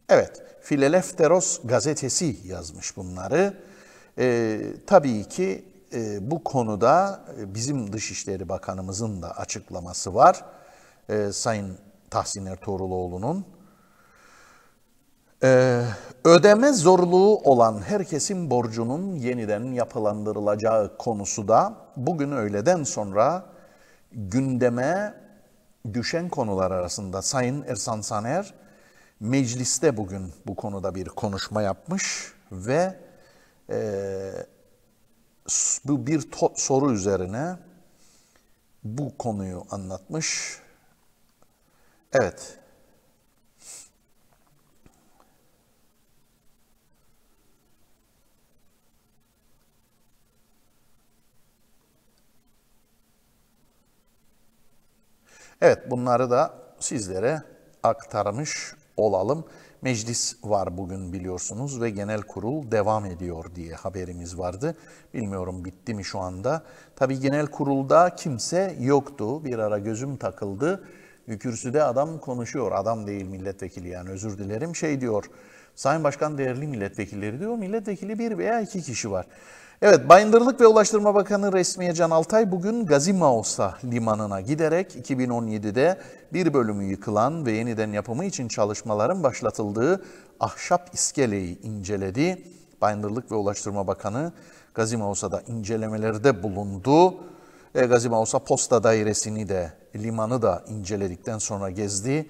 Speaker 1: Evet, Filelefteros gazetesi yazmış bunları. E, tabii ki e, bu konuda e, bizim Dışişleri Bakanımızın da açıklaması var. E, Sayın Tahsin Ertuğruluoğlu'nun. Ee, ödeme zorluğu olan herkesin borcunun yeniden yapılandırılacağı konusu da bugün öğleden sonra gündeme düşen konular arasında. Sayın Ersan Saner mecliste bugün bu konuda bir konuşma yapmış ve ee, bu bir soru üzerine bu konuyu anlatmış. Evet. Evet bunları da sizlere aktarmış olalım meclis var bugün biliyorsunuz ve genel kurul devam ediyor diye haberimiz vardı. Bilmiyorum bitti mi şu anda. Tabii genel kurulda kimse yoktu. Bir ara gözüm takıldı. Kürsüde adam konuşuyor. Adam değil milletvekili yani özür dilerim şey diyor. Sayın Başkan değerli milletvekilleri diyor. Milletvekili bir veya iki kişi var. Evet, Bayındırlık ve Ulaştırma Bakanı Resmiye Can Altay bugün Gazimaosa limanına giderek 2017'de bir bölümü yıkılan ve yeniden yapımı için çalışmaların başlatıldığı ahşap iskeleyi inceledi. Bayındırlık ve Ulaştırma Bakanı Gazimaosa'da incelemelerde bulundu. E, Gazimaosa Posta Dairesi'ni de, limanı da inceledikten sonra gezdi.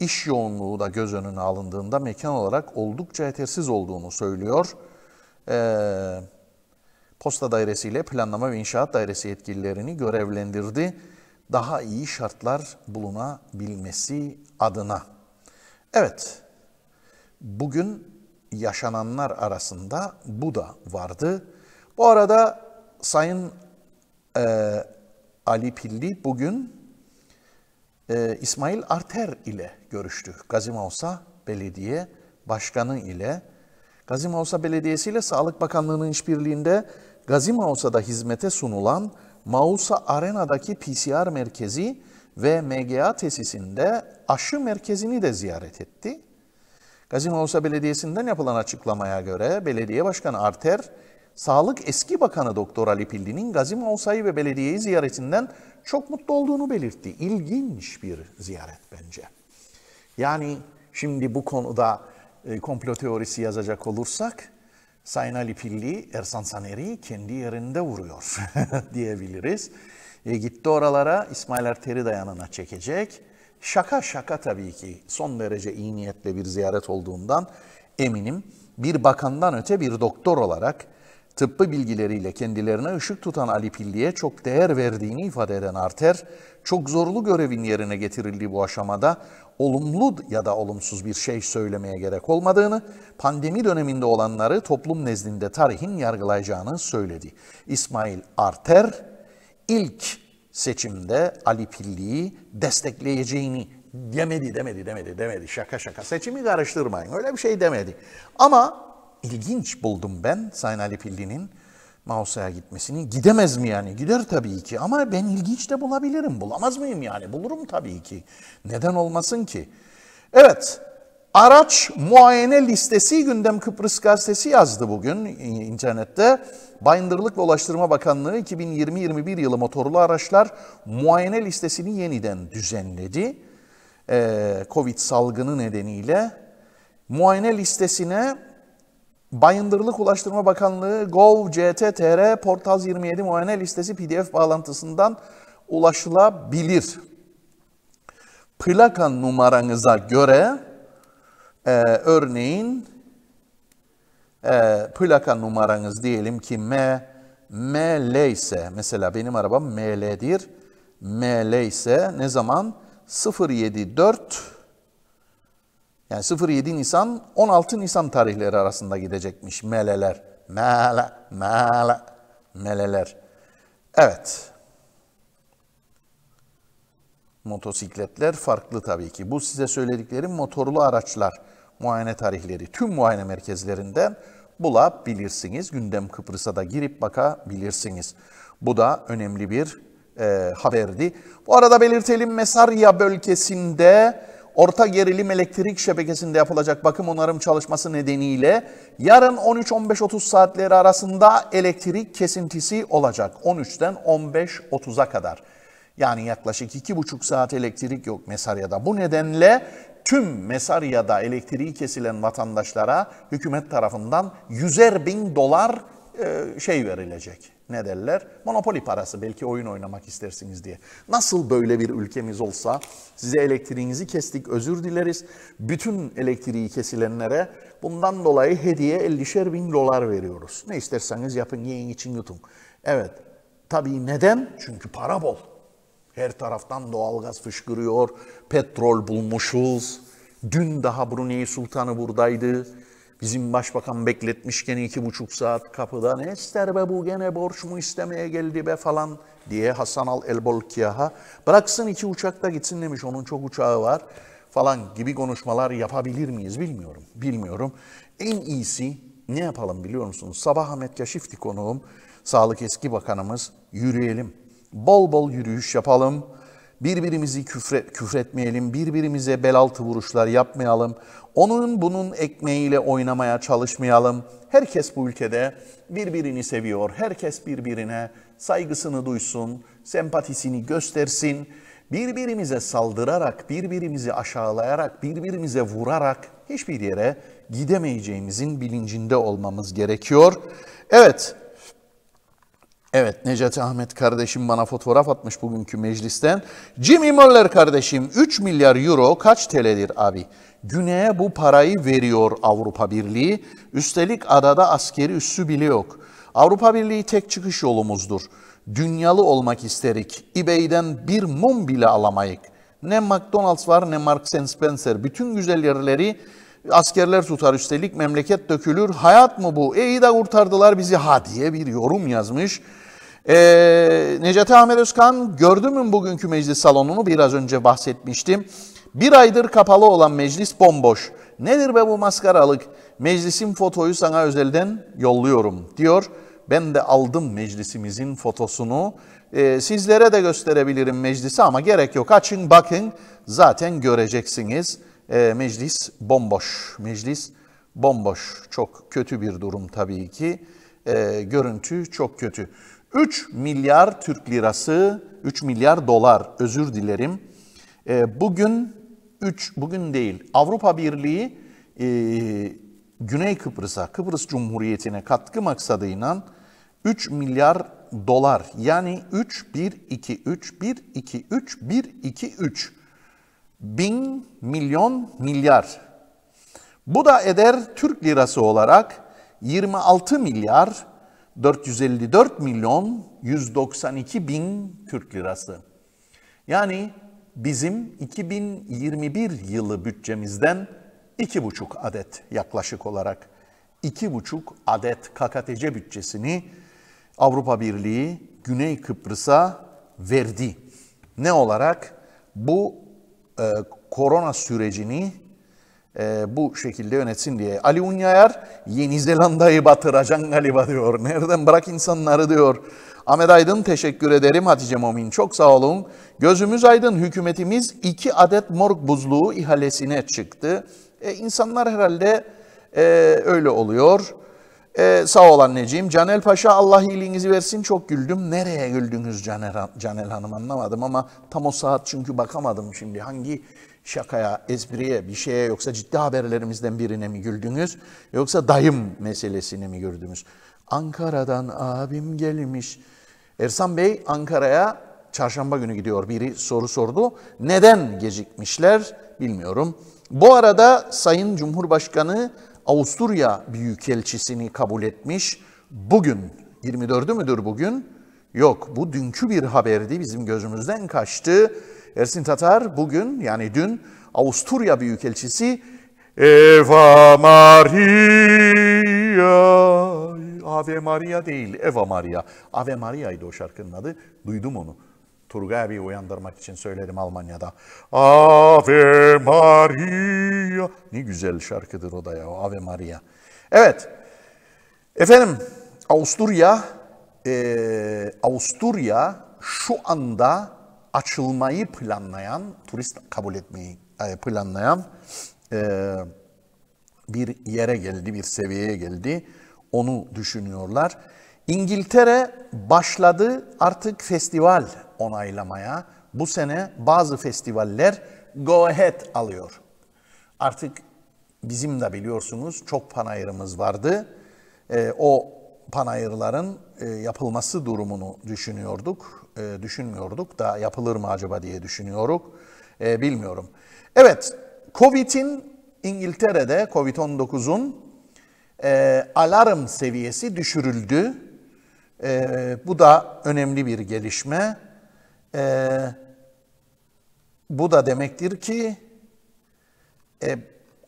Speaker 1: İş yoğunluğu da göz önüne alındığında mekan olarak oldukça yetersiz olduğunu söylüyor. Eee Posta Dairesi ile Planlama ve İnşaat Dairesi yetkililerini görevlendirdi. Daha iyi şartlar bulunabilmesi adına. Evet, bugün yaşananlar arasında bu da vardı. Bu arada Sayın e, Ali Pilli bugün e, İsmail Arter ile görüştü. Gazimausa Belediye Başkanı ile Gazimausa Belediyesi ile Sağlık Bakanlığı'nın işbirliğinde Gazimausa'da hizmete sunulan Mausa Arena'daki PCR merkezi ve MGA tesisinde aşı merkezini de ziyaret etti. Gazimausa Belediyesi'nden yapılan açıklamaya göre Belediye Başkanı Arter, Sağlık Eski Bakanı Doktor Ali Pilli'nin Gazimoğuzay'ı ve belediyeyi ziyaretinden çok mutlu olduğunu belirtti. İlginç bir ziyaret bence. Yani şimdi bu konuda e, komplo teorisi yazacak olursak Sayın Ali Pilli, Ersan Saneri kendi yerinde vuruyor diyebiliriz. E, gitti oralara İsmail Erteri dayanına çekecek. Şaka şaka tabii ki son derece iyi niyetle bir ziyaret olduğundan eminim. Bir bakandan öte bir doktor olarak tıbbı bilgileriyle kendilerine ışık tutan Ali Pilli'ye çok değer verdiğini ifade eden Arter, çok zorlu görevin yerine getirildiği bu aşamada olumlu ya da olumsuz bir şey söylemeye gerek olmadığını, pandemi döneminde olanları toplum nezdinde tarihin yargılayacağını söyledi. İsmail Arter, ilk seçimde Ali Pilli'yi destekleyeceğini demedi, demedi, demedi, demedi. Şaka şaka seçimi karıştırmayın. Öyle bir şey demedi. Ama ilginç buldum ben Sayın Ali Pilli'nin Mausa'ya gitmesini. Gidemez mi yani? Gider tabii ki ama ben ilginç de bulabilirim. Bulamaz mıyım yani? Bulurum tabii ki. Neden olmasın ki? Evet, araç muayene listesi Gündem Kıbrıs Gazetesi yazdı bugün internette. Bayındırlık ve Ulaştırma Bakanlığı 2020 2021 yılı motorlu araçlar muayene listesini yeniden düzenledi. Ee, Covid salgını nedeniyle muayene listesine Bayındırlık Ulaştırma Bakanlığı gov.ct.tr portal 27 muayene listesi pdf bağlantısından ulaşılabilir. Plaka numaranıza göre e, örneğin e, plaka numaranız diyelim ki M, ML ise mesela benim arabam ML'dir. ML ise ne zaman 074 yani 07 Nisan 16 Nisan tarihleri arasında gidecekmiş meleler. Mele, mele, meleler. Evet. Motosikletler farklı tabii ki. Bu size söylediklerim motorlu araçlar muayene tarihleri tüm muayene merkezlerinden bulabilirsiniz. Gündem Kıbrıs'a da girip bakabilirsiniz. Bu da önemli bir e, haberdi. Bu arada belirtelim Mesarya bölgesinde orta gerilim elektrik şebekesinde yapılacak bakım onarım çalışması nedeniyle yarın 13-15-30 saatleri arasında elektrik kesintisi olacak. 13'ten 15-30'a kadar. Yani yaklaşık 2,5 saat elektrik yok Mesarya'da. Bu nedenle tüm Mesarya'da elektriği kesilen vatandaşlara hükümet tarafından 100'er bin dolar e, şey verilecek ne derler? Monopoli parası belki oyun oynamak istersiniz diye. Nasıl böyle bir ülkemiz olsa size elektriğinizi kestik özür dileriz. Bütün elektriği kesilenlere bundan dolayı hediye 50'şer bin dolar veriyoruz. Ne isterseniz yapın yiyin için yutun. Evet tabii neden? Çünkü para bol. Her taraftan doğalgaz fışkırıyor, petrol bulmuşuz. Dün daha Brunei Sultanı buradaydı. Bizim başbakan bekletmişken iki buçuk saat kapıda ne ister be bu gene borç mu istemeye geldi be falan diye Hasan al Elbolkiyaha bıraksın iki uçakta gitsin demiş onun çok uçağı var falan gibi konuşmalar yapabilir miyiz bilmiyorum. Bilmiyorum. En iyisi ne yapalım biliyor musunuz? Sabah Ahmet Kaşifti konuğum, Sağlık Eski Bakanımız yürüyelim. Bol bol yürüyüş yapalım. Birbirimizi küfre, küfretmeyelim, birbirimize bel altı vuruşlar yapmayalım. Onun bunun ekmeğiyle oynamaya çalışmayalım. Herkes bu ülkede birbirini seviyor. Herkes birbirine saygısını duysun, sempatisini göstersin. Birbirimize saldırarak, birbirimizi aşağılayarak, birbirimize vurarak hiçbir yere gidemeyeceğimizin bilincinde olmamız gerekiyor. Evet, Evet Necati Ahmet kardeşim bana fotoğraf atmış bugünkü meclisten. Jimmy Möller kardeşim 3 milyar euro kaç TL'dir abi? Güney'e bu parayı veriyor Avrupa Birliği. Üstelik adada askeri üssü bile yok. Avrupa Birliği tek çıkış yolumuzdur. Dünyalı olmak isterik. eBay'den bir mum bile alamayık. Ne McDonald's var ne Marks Spencer. Bütün güzel yerleri askerler tutar üstelik memleket dökülür. Hayat mı bu? E iyi de kurtardılar bizi ha diye bir yorum yazmış. Ee, Necati Ahmet Özkan gördü mü bugünkü meclis salonunu biraz önce bahsetmiştim. Bir aydır kapalı olan meclis bomboş. Nedir be bu maskaralık? Meclisin fotoyu sana özelden yolluyorum diyor. Ben de aldım meclisimizin fotosunu. Ee, sizlere de gösterebilirim meclisi ama gerek yok. Açın bakın zaten göreceksiniz. Ee, meclis bomboş. Meclis bomboş. Çok kötü bir durum tabii ki. Ee, görüntü çok kötü. 3 milyar Türk lirası, 3 milyar dolar özür dilerim. E, bugün 3 bugün değil Avrupa Birliği e, Güney Kıbrıs'a, Kıbrıs Cumhuriyeti'ne katkı maksadıyla 3 milyar dolar yani 3 1 2 3 1 2 3 1 2 3 bin milyon milyar. Bu da eder Türk lirası olarak 26 milyar 454 milyon 192 bin Türk lirası. Yani bizim 2021 yılı bütçemizden iki buçuk adet yaklaşık olarak iki buçuk adet KKTC bütçesini Avrupa Birliği Güney Kıbrıs'a verdi. Ne olarak bu e, korona sürecini e, bu şekilde yönetsin diye. Ali Unyayar Yeni Zelanda'yı batıracan galiba diyor. Nereden bırak insanları diyor. Ahmet Aydın teşekkür ederim Hatice Momin çok sağ olun. Gözümüz aydın hükümetimiz iki adet morg buzluğu ihalesine çıktı. E, insanlar herhalde e, öyle oluyor. Ee, sağ ol anneciğim. Canel Paşa Allah iyiliğinizi versin. Çok güldüm. Nereye güldünüz Caner, Canel Hanım anlamadım ama tam o saat çünkü bakamadım şimdi. Hangi şakaya, espriye, bir şeye yoksa ciddi haberlerimizden birine mi güldünüz? Yoksa dayım meselesini mi güldünüz? Ankara'dan abim gelmiş. Ersan Bey Ankara'ya çarşamba günü gidiyor. Biri soru sordu. Neden gecikmişler bilmiyorum. Bu arada Sayın Cumhurbaşkanı Avusturya Büyükelçisini kabul etmiş. Bugün 24'ü müdür bugün? Yok bu dünkü bir haberdi bizim gözümüzden kaçtı. Ersin Tatar bugün yani dün Avusturya Büyükelçisi Eva Maria Ave Maria değil Eva Maria. Ave Maria'ydı o şarkının adı. Duydum onu. Turgay abi uyandırmak için söyledim Almanya'da. Ave Maria. Ne güzel şarkıdır o da ya Ave Maria. Evet. Efendim Avusturya e, Avusturya şu anda açılmayı planlayan, turist kabul etmeyi e, planlayan e, bir yere geldi, bir seviyeye geldi. Onu düşünüyorlar. İngiltere başladı artık festival onaylamaya. Bu sene bazı festivaller go ahead alıyor. Artık bizim de biliyorsunuz çok panayırımız vardı. E, o panayırların e, yapılması durumunu düşünüyorduk. E, düşünmüyorduk da yapılır mı acaba diye düşünüyoruz. E, bilmiyorum. Evet, Covid'in İngiltere'de Covid-19'un alarm seviyesi düşürüldü. bu da önemli bir gelişme. bu da demektir ki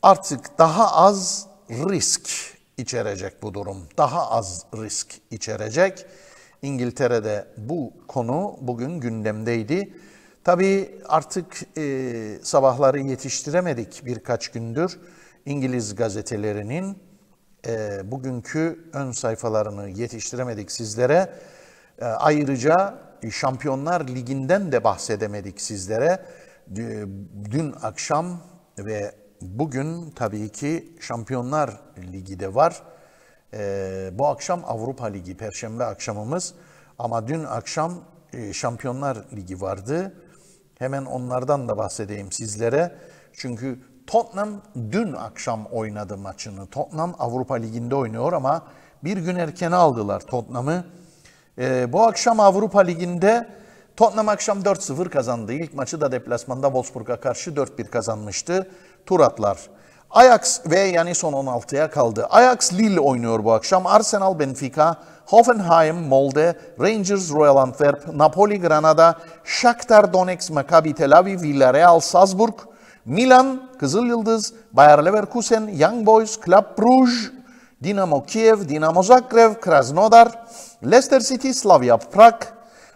Speaker 1: artık daha az risk içerecek bu durum. Daha az risk içerecek. İngiltere'de bu konu bugün gündemdeydi. Tabii artık e, sabahları yetiştiremedik birkaç gündür. İngiliz gazetelerinin e, bugünkü ön sayfalarını yetiştiremedik sizlere. E, ayrıca Şampiyonlar Ligi'nden de bahsedemedik sizlere. dün akşam ve bugün tabii ki Şampiyonlar Ligi de var. E, bu akşam Avrupa Ligi, Perşembe akşamımız. Ama dün akşam e, Şampiyonlar Ligi vardı. Hemen onlardan da bahsedeyim sizlere. Çünkü Tottenham dün akşam oynadı maçını. Tottenham Avrupa Ligi'nde oynuyor ama bir gün erken aldılar Tottenham'ı. E, bu akşam Avrupa Ligi'nde Tottenham akşam 4-0 kazandı. İlk maçı da deplasmanda Wolfsburg'a karşı 4-1 kazanmıştı tur atlar. Ajax ve yani son 16'ya kaldı. Ajax Lille oynuyor bu akşam. Arsenal Benfica, Hoffenheim Molde, Rangers Royal Antwerp, Napoli Granada, Shakhtar Donetsk Maccabi Tel Aviv, Villarreal Salzburg, Milan Kızıl Yıldız, Bayer Leverkusen, Young Boys, Club Brugge, Dinamo Kiev, Dinamo Zagreb, Krasnodar, Leicester City, Slavia Prag,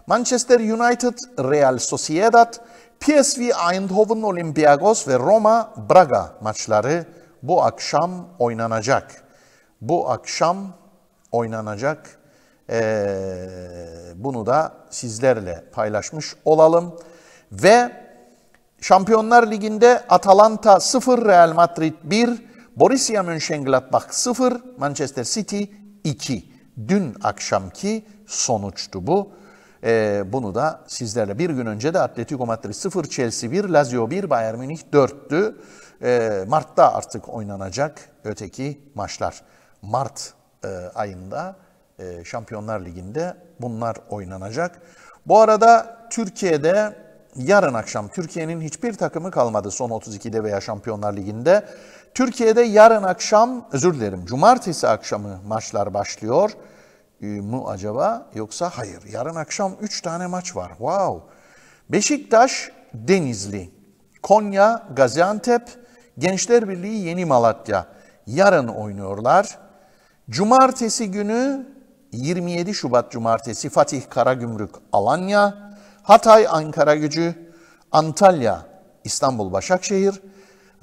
Speaker 1: Manchester United, Real Sociedad, PSV Eindhoven, Olympiakos ve Roma Braga maçları bu akşam oynanacak. Bu akşam oynanacak. Ee, bunu da sizlerle paylaşmış olalım. Ve Şampiyonlar Ligi'nde Atalanta 0, Real Madrid 1, Borussia Mönchengladbach 0, Manchester City 2. Dün akşamki sonuçtu bu. E, bunu da sizlerle bir gün önce de Atletico Madrid 0, Chelsea 1, Lazio 1, Bayern Münih 4'tü. E, ee, Mart'ta artık oynanacak öteki maçlar. Mart e, ayında e, Şampiyonlar Ligi'nde bunlar oynanacak. Bu arada Türkiye'de yarın akşam Türkiye'nin hiçbir takımı kalmadı son 32'de veya Şampiyonlar Ligi'nde. Türkiye'de yarın akşam, özür dilerim, cumartesi akşamı maçlar başlıyor. Ee, mu acaba yoksa hayır. Yarın akşam 3 tane maç var. Wow. Beşiktaş Denizli, Konya Gaziantep, Gençler Birliği Yeni Malatya yarın oynuyorlar. Cumartesi günü 27 Şubat Cumartesi Fatih Karagümrük Alanya, Hatay Ankara Gücü, Antalya İstanbul Başakşehir,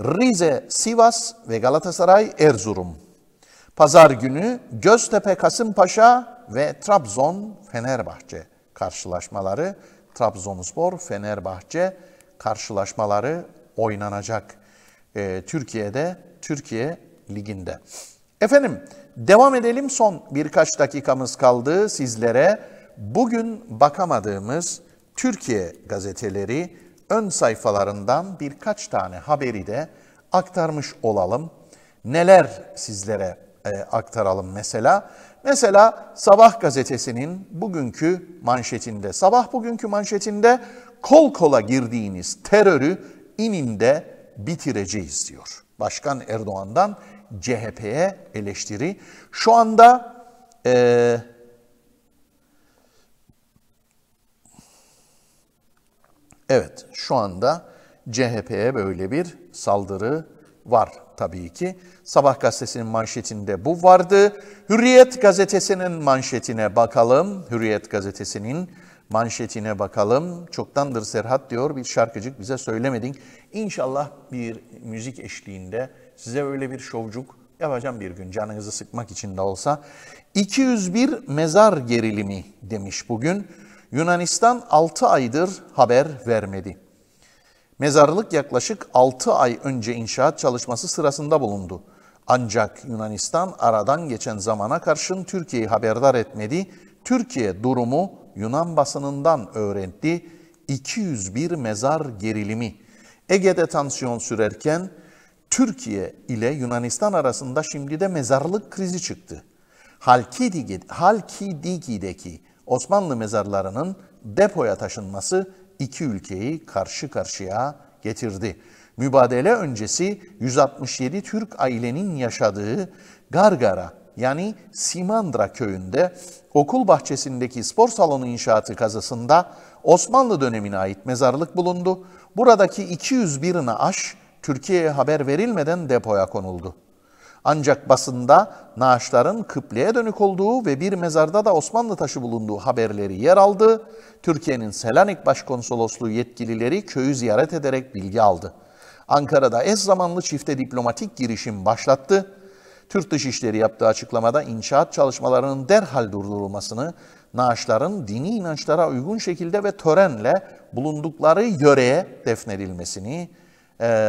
Speaker 1: Rize Sivas ve Galatasaray Erzurum. Pazar günü Göztepe Kasımpaşa ve Trabzon Fenerbahçe karşılaşmaları, Trabzonspor Fenerbahçe karşılaşmaları oynanacak e, Türkiye'de, Türkiye Ligi'nde. Efendim devam edelim son birkaç dakikamız kaldı sizlere. Bugün bakamadığımız Türkiye gazeteleri ön sayfalarından birkaç tane haberi de aktarmış olalım. Neler sizlere e, aktaralım mesela. Mesela Sabah gazetesinin bugünkü manşetinde, Sabah bugünkü manşetinde kol kola girdiğiniz terörü ininde bitireceğiz diyor. Başkan Erdoğan'dan CHP'ye eleştiri. Şu anda e, evet şu anda CHP'ye böyle bir saldırı var tabii ki. Sabah gazetesinin manşetinde bu vardı. Hürriyet gazetesinin manşetine bakalım. Hürriyet gazetesinin manşetine bakalım. Çoktandır Serhat diyor bir şarkıcık bize söylemedin. İnşallah bir müzik eşliğinde size öyle bir şovcuk yapacağım bir gün canınızı sıkmak için de olsa. 201 mezar gerilimi demiş bugün. Yunanistan 6 aydır haber vermedi. Mezarlık yaklaşık 6 ay önce inşaat çalışması sırasında bulundu. Ancak Yunanistan aradan geçen zamana karşın Türkiye'yi haberdar etmedi. Türkiye durumu Yunan basınından öğrendi. 201 mezar gerilimi. Ege'de tansiyon sürerken Türkiye ile Yunanistan arasında şimdi de mezarlık krizi çıktı. Halkidigi'deki Osmanlı mezarlarının depoya taşınması iki ülkeyi karşı karşıya getirdi. Mübadele öncesi 167 Türk ailenin yaşadığı Gargara yani Simandra köyünde okul bahçesindeki spor salonu inşaatı kazasında Osmanlı dönemine ait mezarlık bulundu. Buradaki 201 naaş Türkiye'ye haber verilmeden depoya konuldu. Ancak basında naaşların kıbleye dönük olduğu ve bir mezarda da Osmanlı taşı bulunduğu haberleri yer aldı. Türkiye'nin Selanik Başkonsolosluğu yetkilileri köyü ziyaret ederek bilgi aldı. Ankara'da eş zamanlı çifte diplomatik girişim başlattı. Türk Dışişleri yaptığı açıklamada inşaat çalışmalarının derhal durdurulmasını, naaşların dini inançlara uygun şekilde ve törenle bulundukları yöreye defnedilmesini e,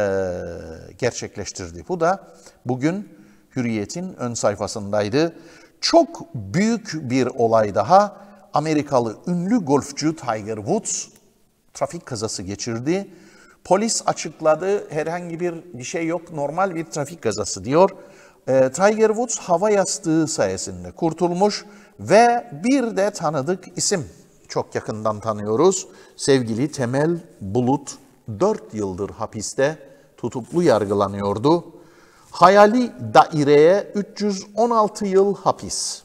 Speaker 1: gerçekleştirdi. Bu da bugün Hürriyet'in ön sayfasındaydı. Çok büyük bir olay daha. Amerikalı ünlü golfçü Tiger Woods trafik kazası geçirdi. Polis açıkladı herhangi bir bir şey yok normal bir trafik kazası diyor. E, Tiger Woods hava yastığı sayesinde kurtulmuş ve bir de tanıdık isim çok yakından tanıyoruz. Sevgili Temel Bulut 4 yıldır hapiste tutuklu yargılanıyordu. Hayali daireye 316 yıl hapis.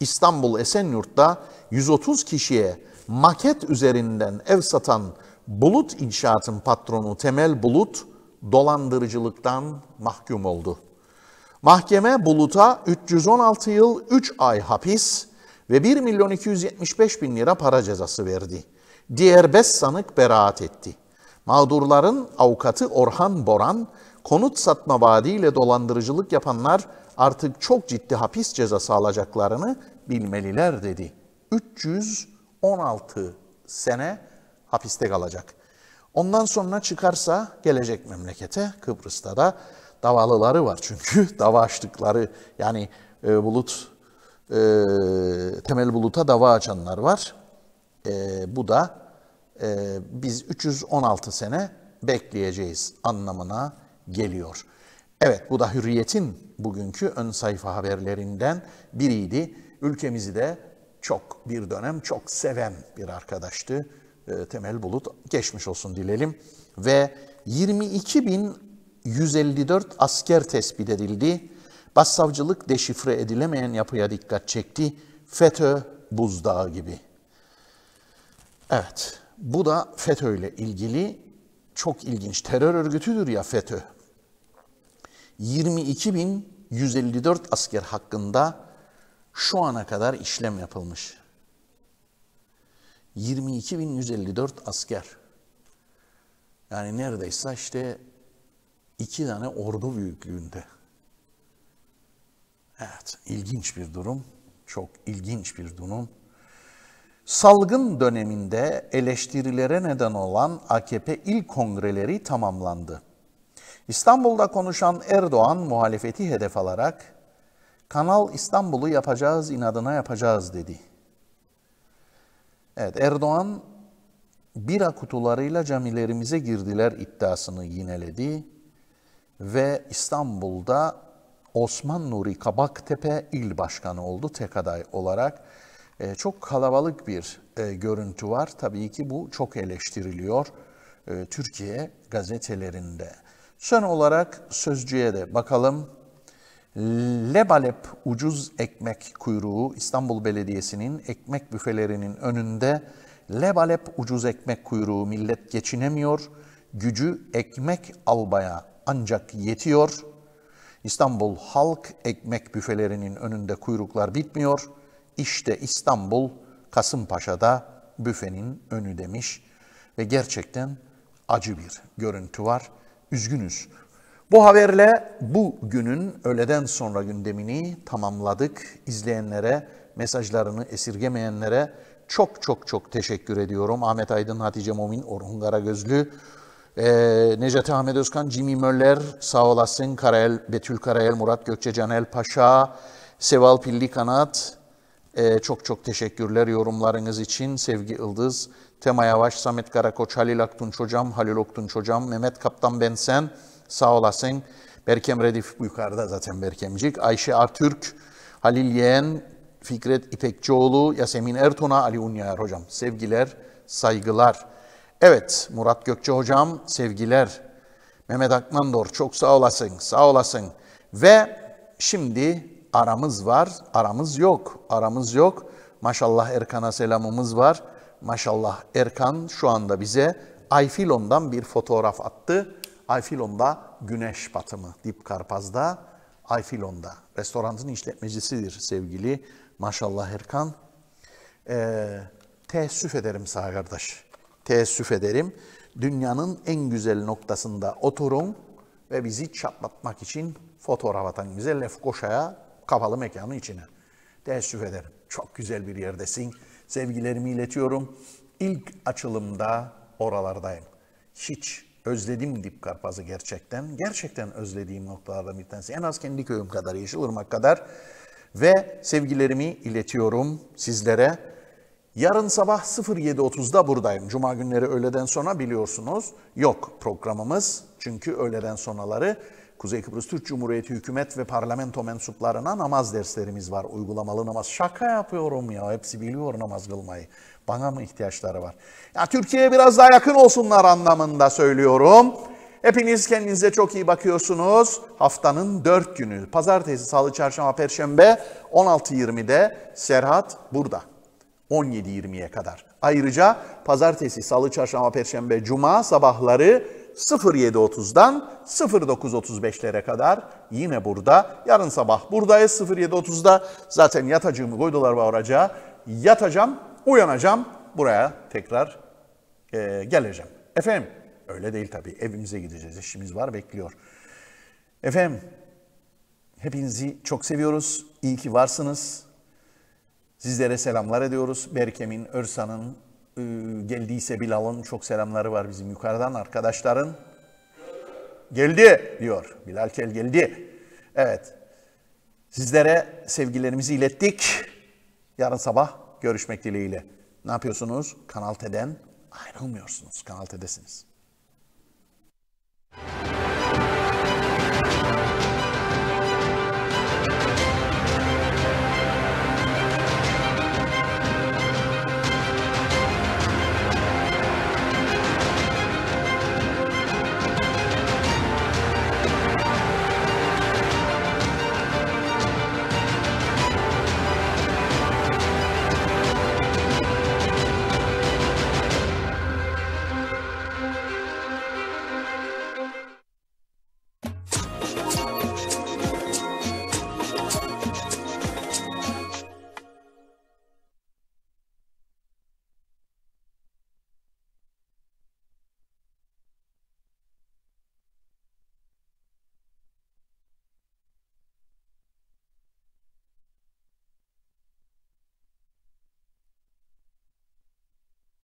Speaker 1: İstanbul Esenyurt'ta 130 kişiye maket üzerinden ev satan Bulut İnşaat'ın patronu Temel Bulut dolandırıcılıktan mahkum oldu. Mahkeme Bulut'a 316 yıl 3 ay hapis ve 1 milyon 275 bin lira para cezası verdi. Diğer 5 sanık beraat etti. Mağdurların avukatı Orhan Boran, konut satma vaadiyle dolandırıcılık yapanlar artık çok ciddi hapis cezası alacaklarını bilmeliler dedi. 316 sene hapiste kalacak. Ondan sonra çıkarsa gelecek memlekete Kıbrıs'ta da davalıları var çünkü dava açtıkları yani e, bulut e, temel buluta dava açanlar var. E, bu da e, biz 316 sene bekleyeceğiz anlamına geliyor. Evet bu da Hürriyet'in bugünkü ön sayfa haberlerinden biriydi. Ülkemizi de çok bir dönem çok seven bir arkadaştı. Ee, Temel Bulut geçmiş olsun dilelim. Ve 22.154 asker tespit edildi. Başsavcılık deşifre edilemeyen yapıya dikkat çekti. FETÖ buzdağı gibi. Evet, bu da FETÖ ile ilgili çok ilginç. Terör örgütüdür ya FETÖ. 22.154 asker hakkında şu ana kadar işlem yapılmış. 22.154 asker. Yani neredeyse işte iki tane ordu büyüklüğünde. Evet, ilginç bir durum. Çok ilginç bir durum. Salgın döneminde eleştirilere neden olan AKP il kongreleri tamamlandı. İstanbul'da konuşan Erdoğan muhalefeti hedef alarak Kanal İstanbul'u yapacağız, inadına yapacağız dedi. Evet Erdoğan bira kutularıyla camilerimize girdiler iddiasını yineledi ve İstanbul'da Osman Nuri Kabaktepe il başkanı oldu tek aday olarak. E, çok kalabalık bir e, görüntü var. Tabii ki bu çok eleştiriliyor e, Türkiye gazetelerinde. Son olarak sözcüye de bakalım. Lebalep ucuz ekmek kuyruğu İstanbul Belediyesi'nin ekmek büfelerinin önünde Lebalep ucuz ekmek kuyruğu millet geçinemiyor. Gücü ekmek albaya ancak yetiyor. İstanbul halk ekmek büfelerinin önünde kuyruklar bitmiyor. İşte İstanbul Kasımpaşa'da büfenin önü demiş ve gerçekten acı bir görüntü var üzgünüz. Bu haberle bu günün öğleden sonra gündemini tamamladık. İzleyenlere, mesajlarını esirgemeyenlere çok çok çok teşekkür ediyorum. Ahmet Aydın, Hatice Momin, Orhun Karagözlü, ee, Necati Ahmet Özkan, Jimmy Möller, sağ olasın, Karayel, Betül Karayel, Murat Gökçe, Canel Paşa, Seval Pilli Kanat, ee, çok çok teşekkürler yorumlarınız için. Sevgi Yıldız, Tema Yavaş, Samet Karakoç, Halil Aktunç Hocam, Halil Oktunç Hocam, Mehmet Kaptan Bensen, sağ olasın. Berkem Redif yukarıda zaten Berkemcik. Ayşe Atürk, Halil Yeğen, Fikret İpekçioğlu, Yasemin Ertuna Ali Unyar Hocam. Sevgiler, saygılar. Evet, Murat Gökçe Hocam, sevgiler. Mehmet Akmandor, çok sağ olasın, sağ olasın. Ve şimdi aramız var, aramız yok. Aramız yok. Maşallah Erkan'a selamımız var. Maşallah Erkan şu anda bize Ayfilon'dan bir fotoğraf attı. Ayfilon'da güneş batımı Dipkarpaz'da Ayfilon'da. Restoranın işletmecisidir sevgili maşallah Erkan. Ee, teessüf ederim sağ kardeş. Teessüf ederim. Dünyanın en güzel noktasında oturun ve bizi çatlatmak için fotoğraf atan bize Lefkoşa'ya kapalı mekanın içine. Teessüf ederim. Çok güzel bir yerdesin. Sevgilerimi iletiyorum. İlk açılımda oralardayım. Hiç özledim dip karpazı gerçekten. Gerçekten özlediğim noktalardan bir tanesi. En az kendi köyüm kadar, Yeşilırmak kadar. Ve sevgilerimi iletiyorum sizlere. Yarın sabah 07.30'da buradayım. Cuma günleri öğleden sonra biliyorsunuz yok programımız. Çünkü öğleden sonraları Kuzey Kıbrıs Türk Cumhuriyeti hükümet ve parlamento mensuplarına namaz derslerimiz var. Uygulamalı namaz. Şaka yapıyorum ya. Hepsi biliyor namaz kılmayı. Bana mı ihtiyaçları var? Ya Türkiye'ye biraz daha yakın olsunlar anlamında söylüyorum. Hepiniz kendinize çok iyi bakıyorsunuz. Haftanın dört günü. Pazartesi, salı, çarşamba, perşembe 16.20'de Serhat burada. 17.20'ye kadar. Ayrıca pazartesi, salı, çarşamba, perşembe, cuma sabahları 07.30'dan 09.35'lere kadar yine burada. Yarın sabah buradayız 07.30'da. Zaten yatacığımı koydular bu araca. Yatacağım, uyanacağım. Buraya tekrar e, geleceğim. Efendim öyle değil tabii. Evimize gideceğiz. işimiz var bekliyor. Efendim hepinizi çok seviyoruz. İyi ki varsınız. Sizlere selamlar ediyoruz. Berkem'in, Örsa'nın, ee, geldiyse Bilal'ın çok selamları var bizim yukarıdan arkadaşların. Geldi diyor. Bilal Kel geldi. Evet. Sizlere sevgilerimizi ilettik. Yarın sabah görüşmek dileğiyle. Ne yapıyorsunuz? Kanal T'den ayrılmıyorsunuz. Kanal T'desiniz.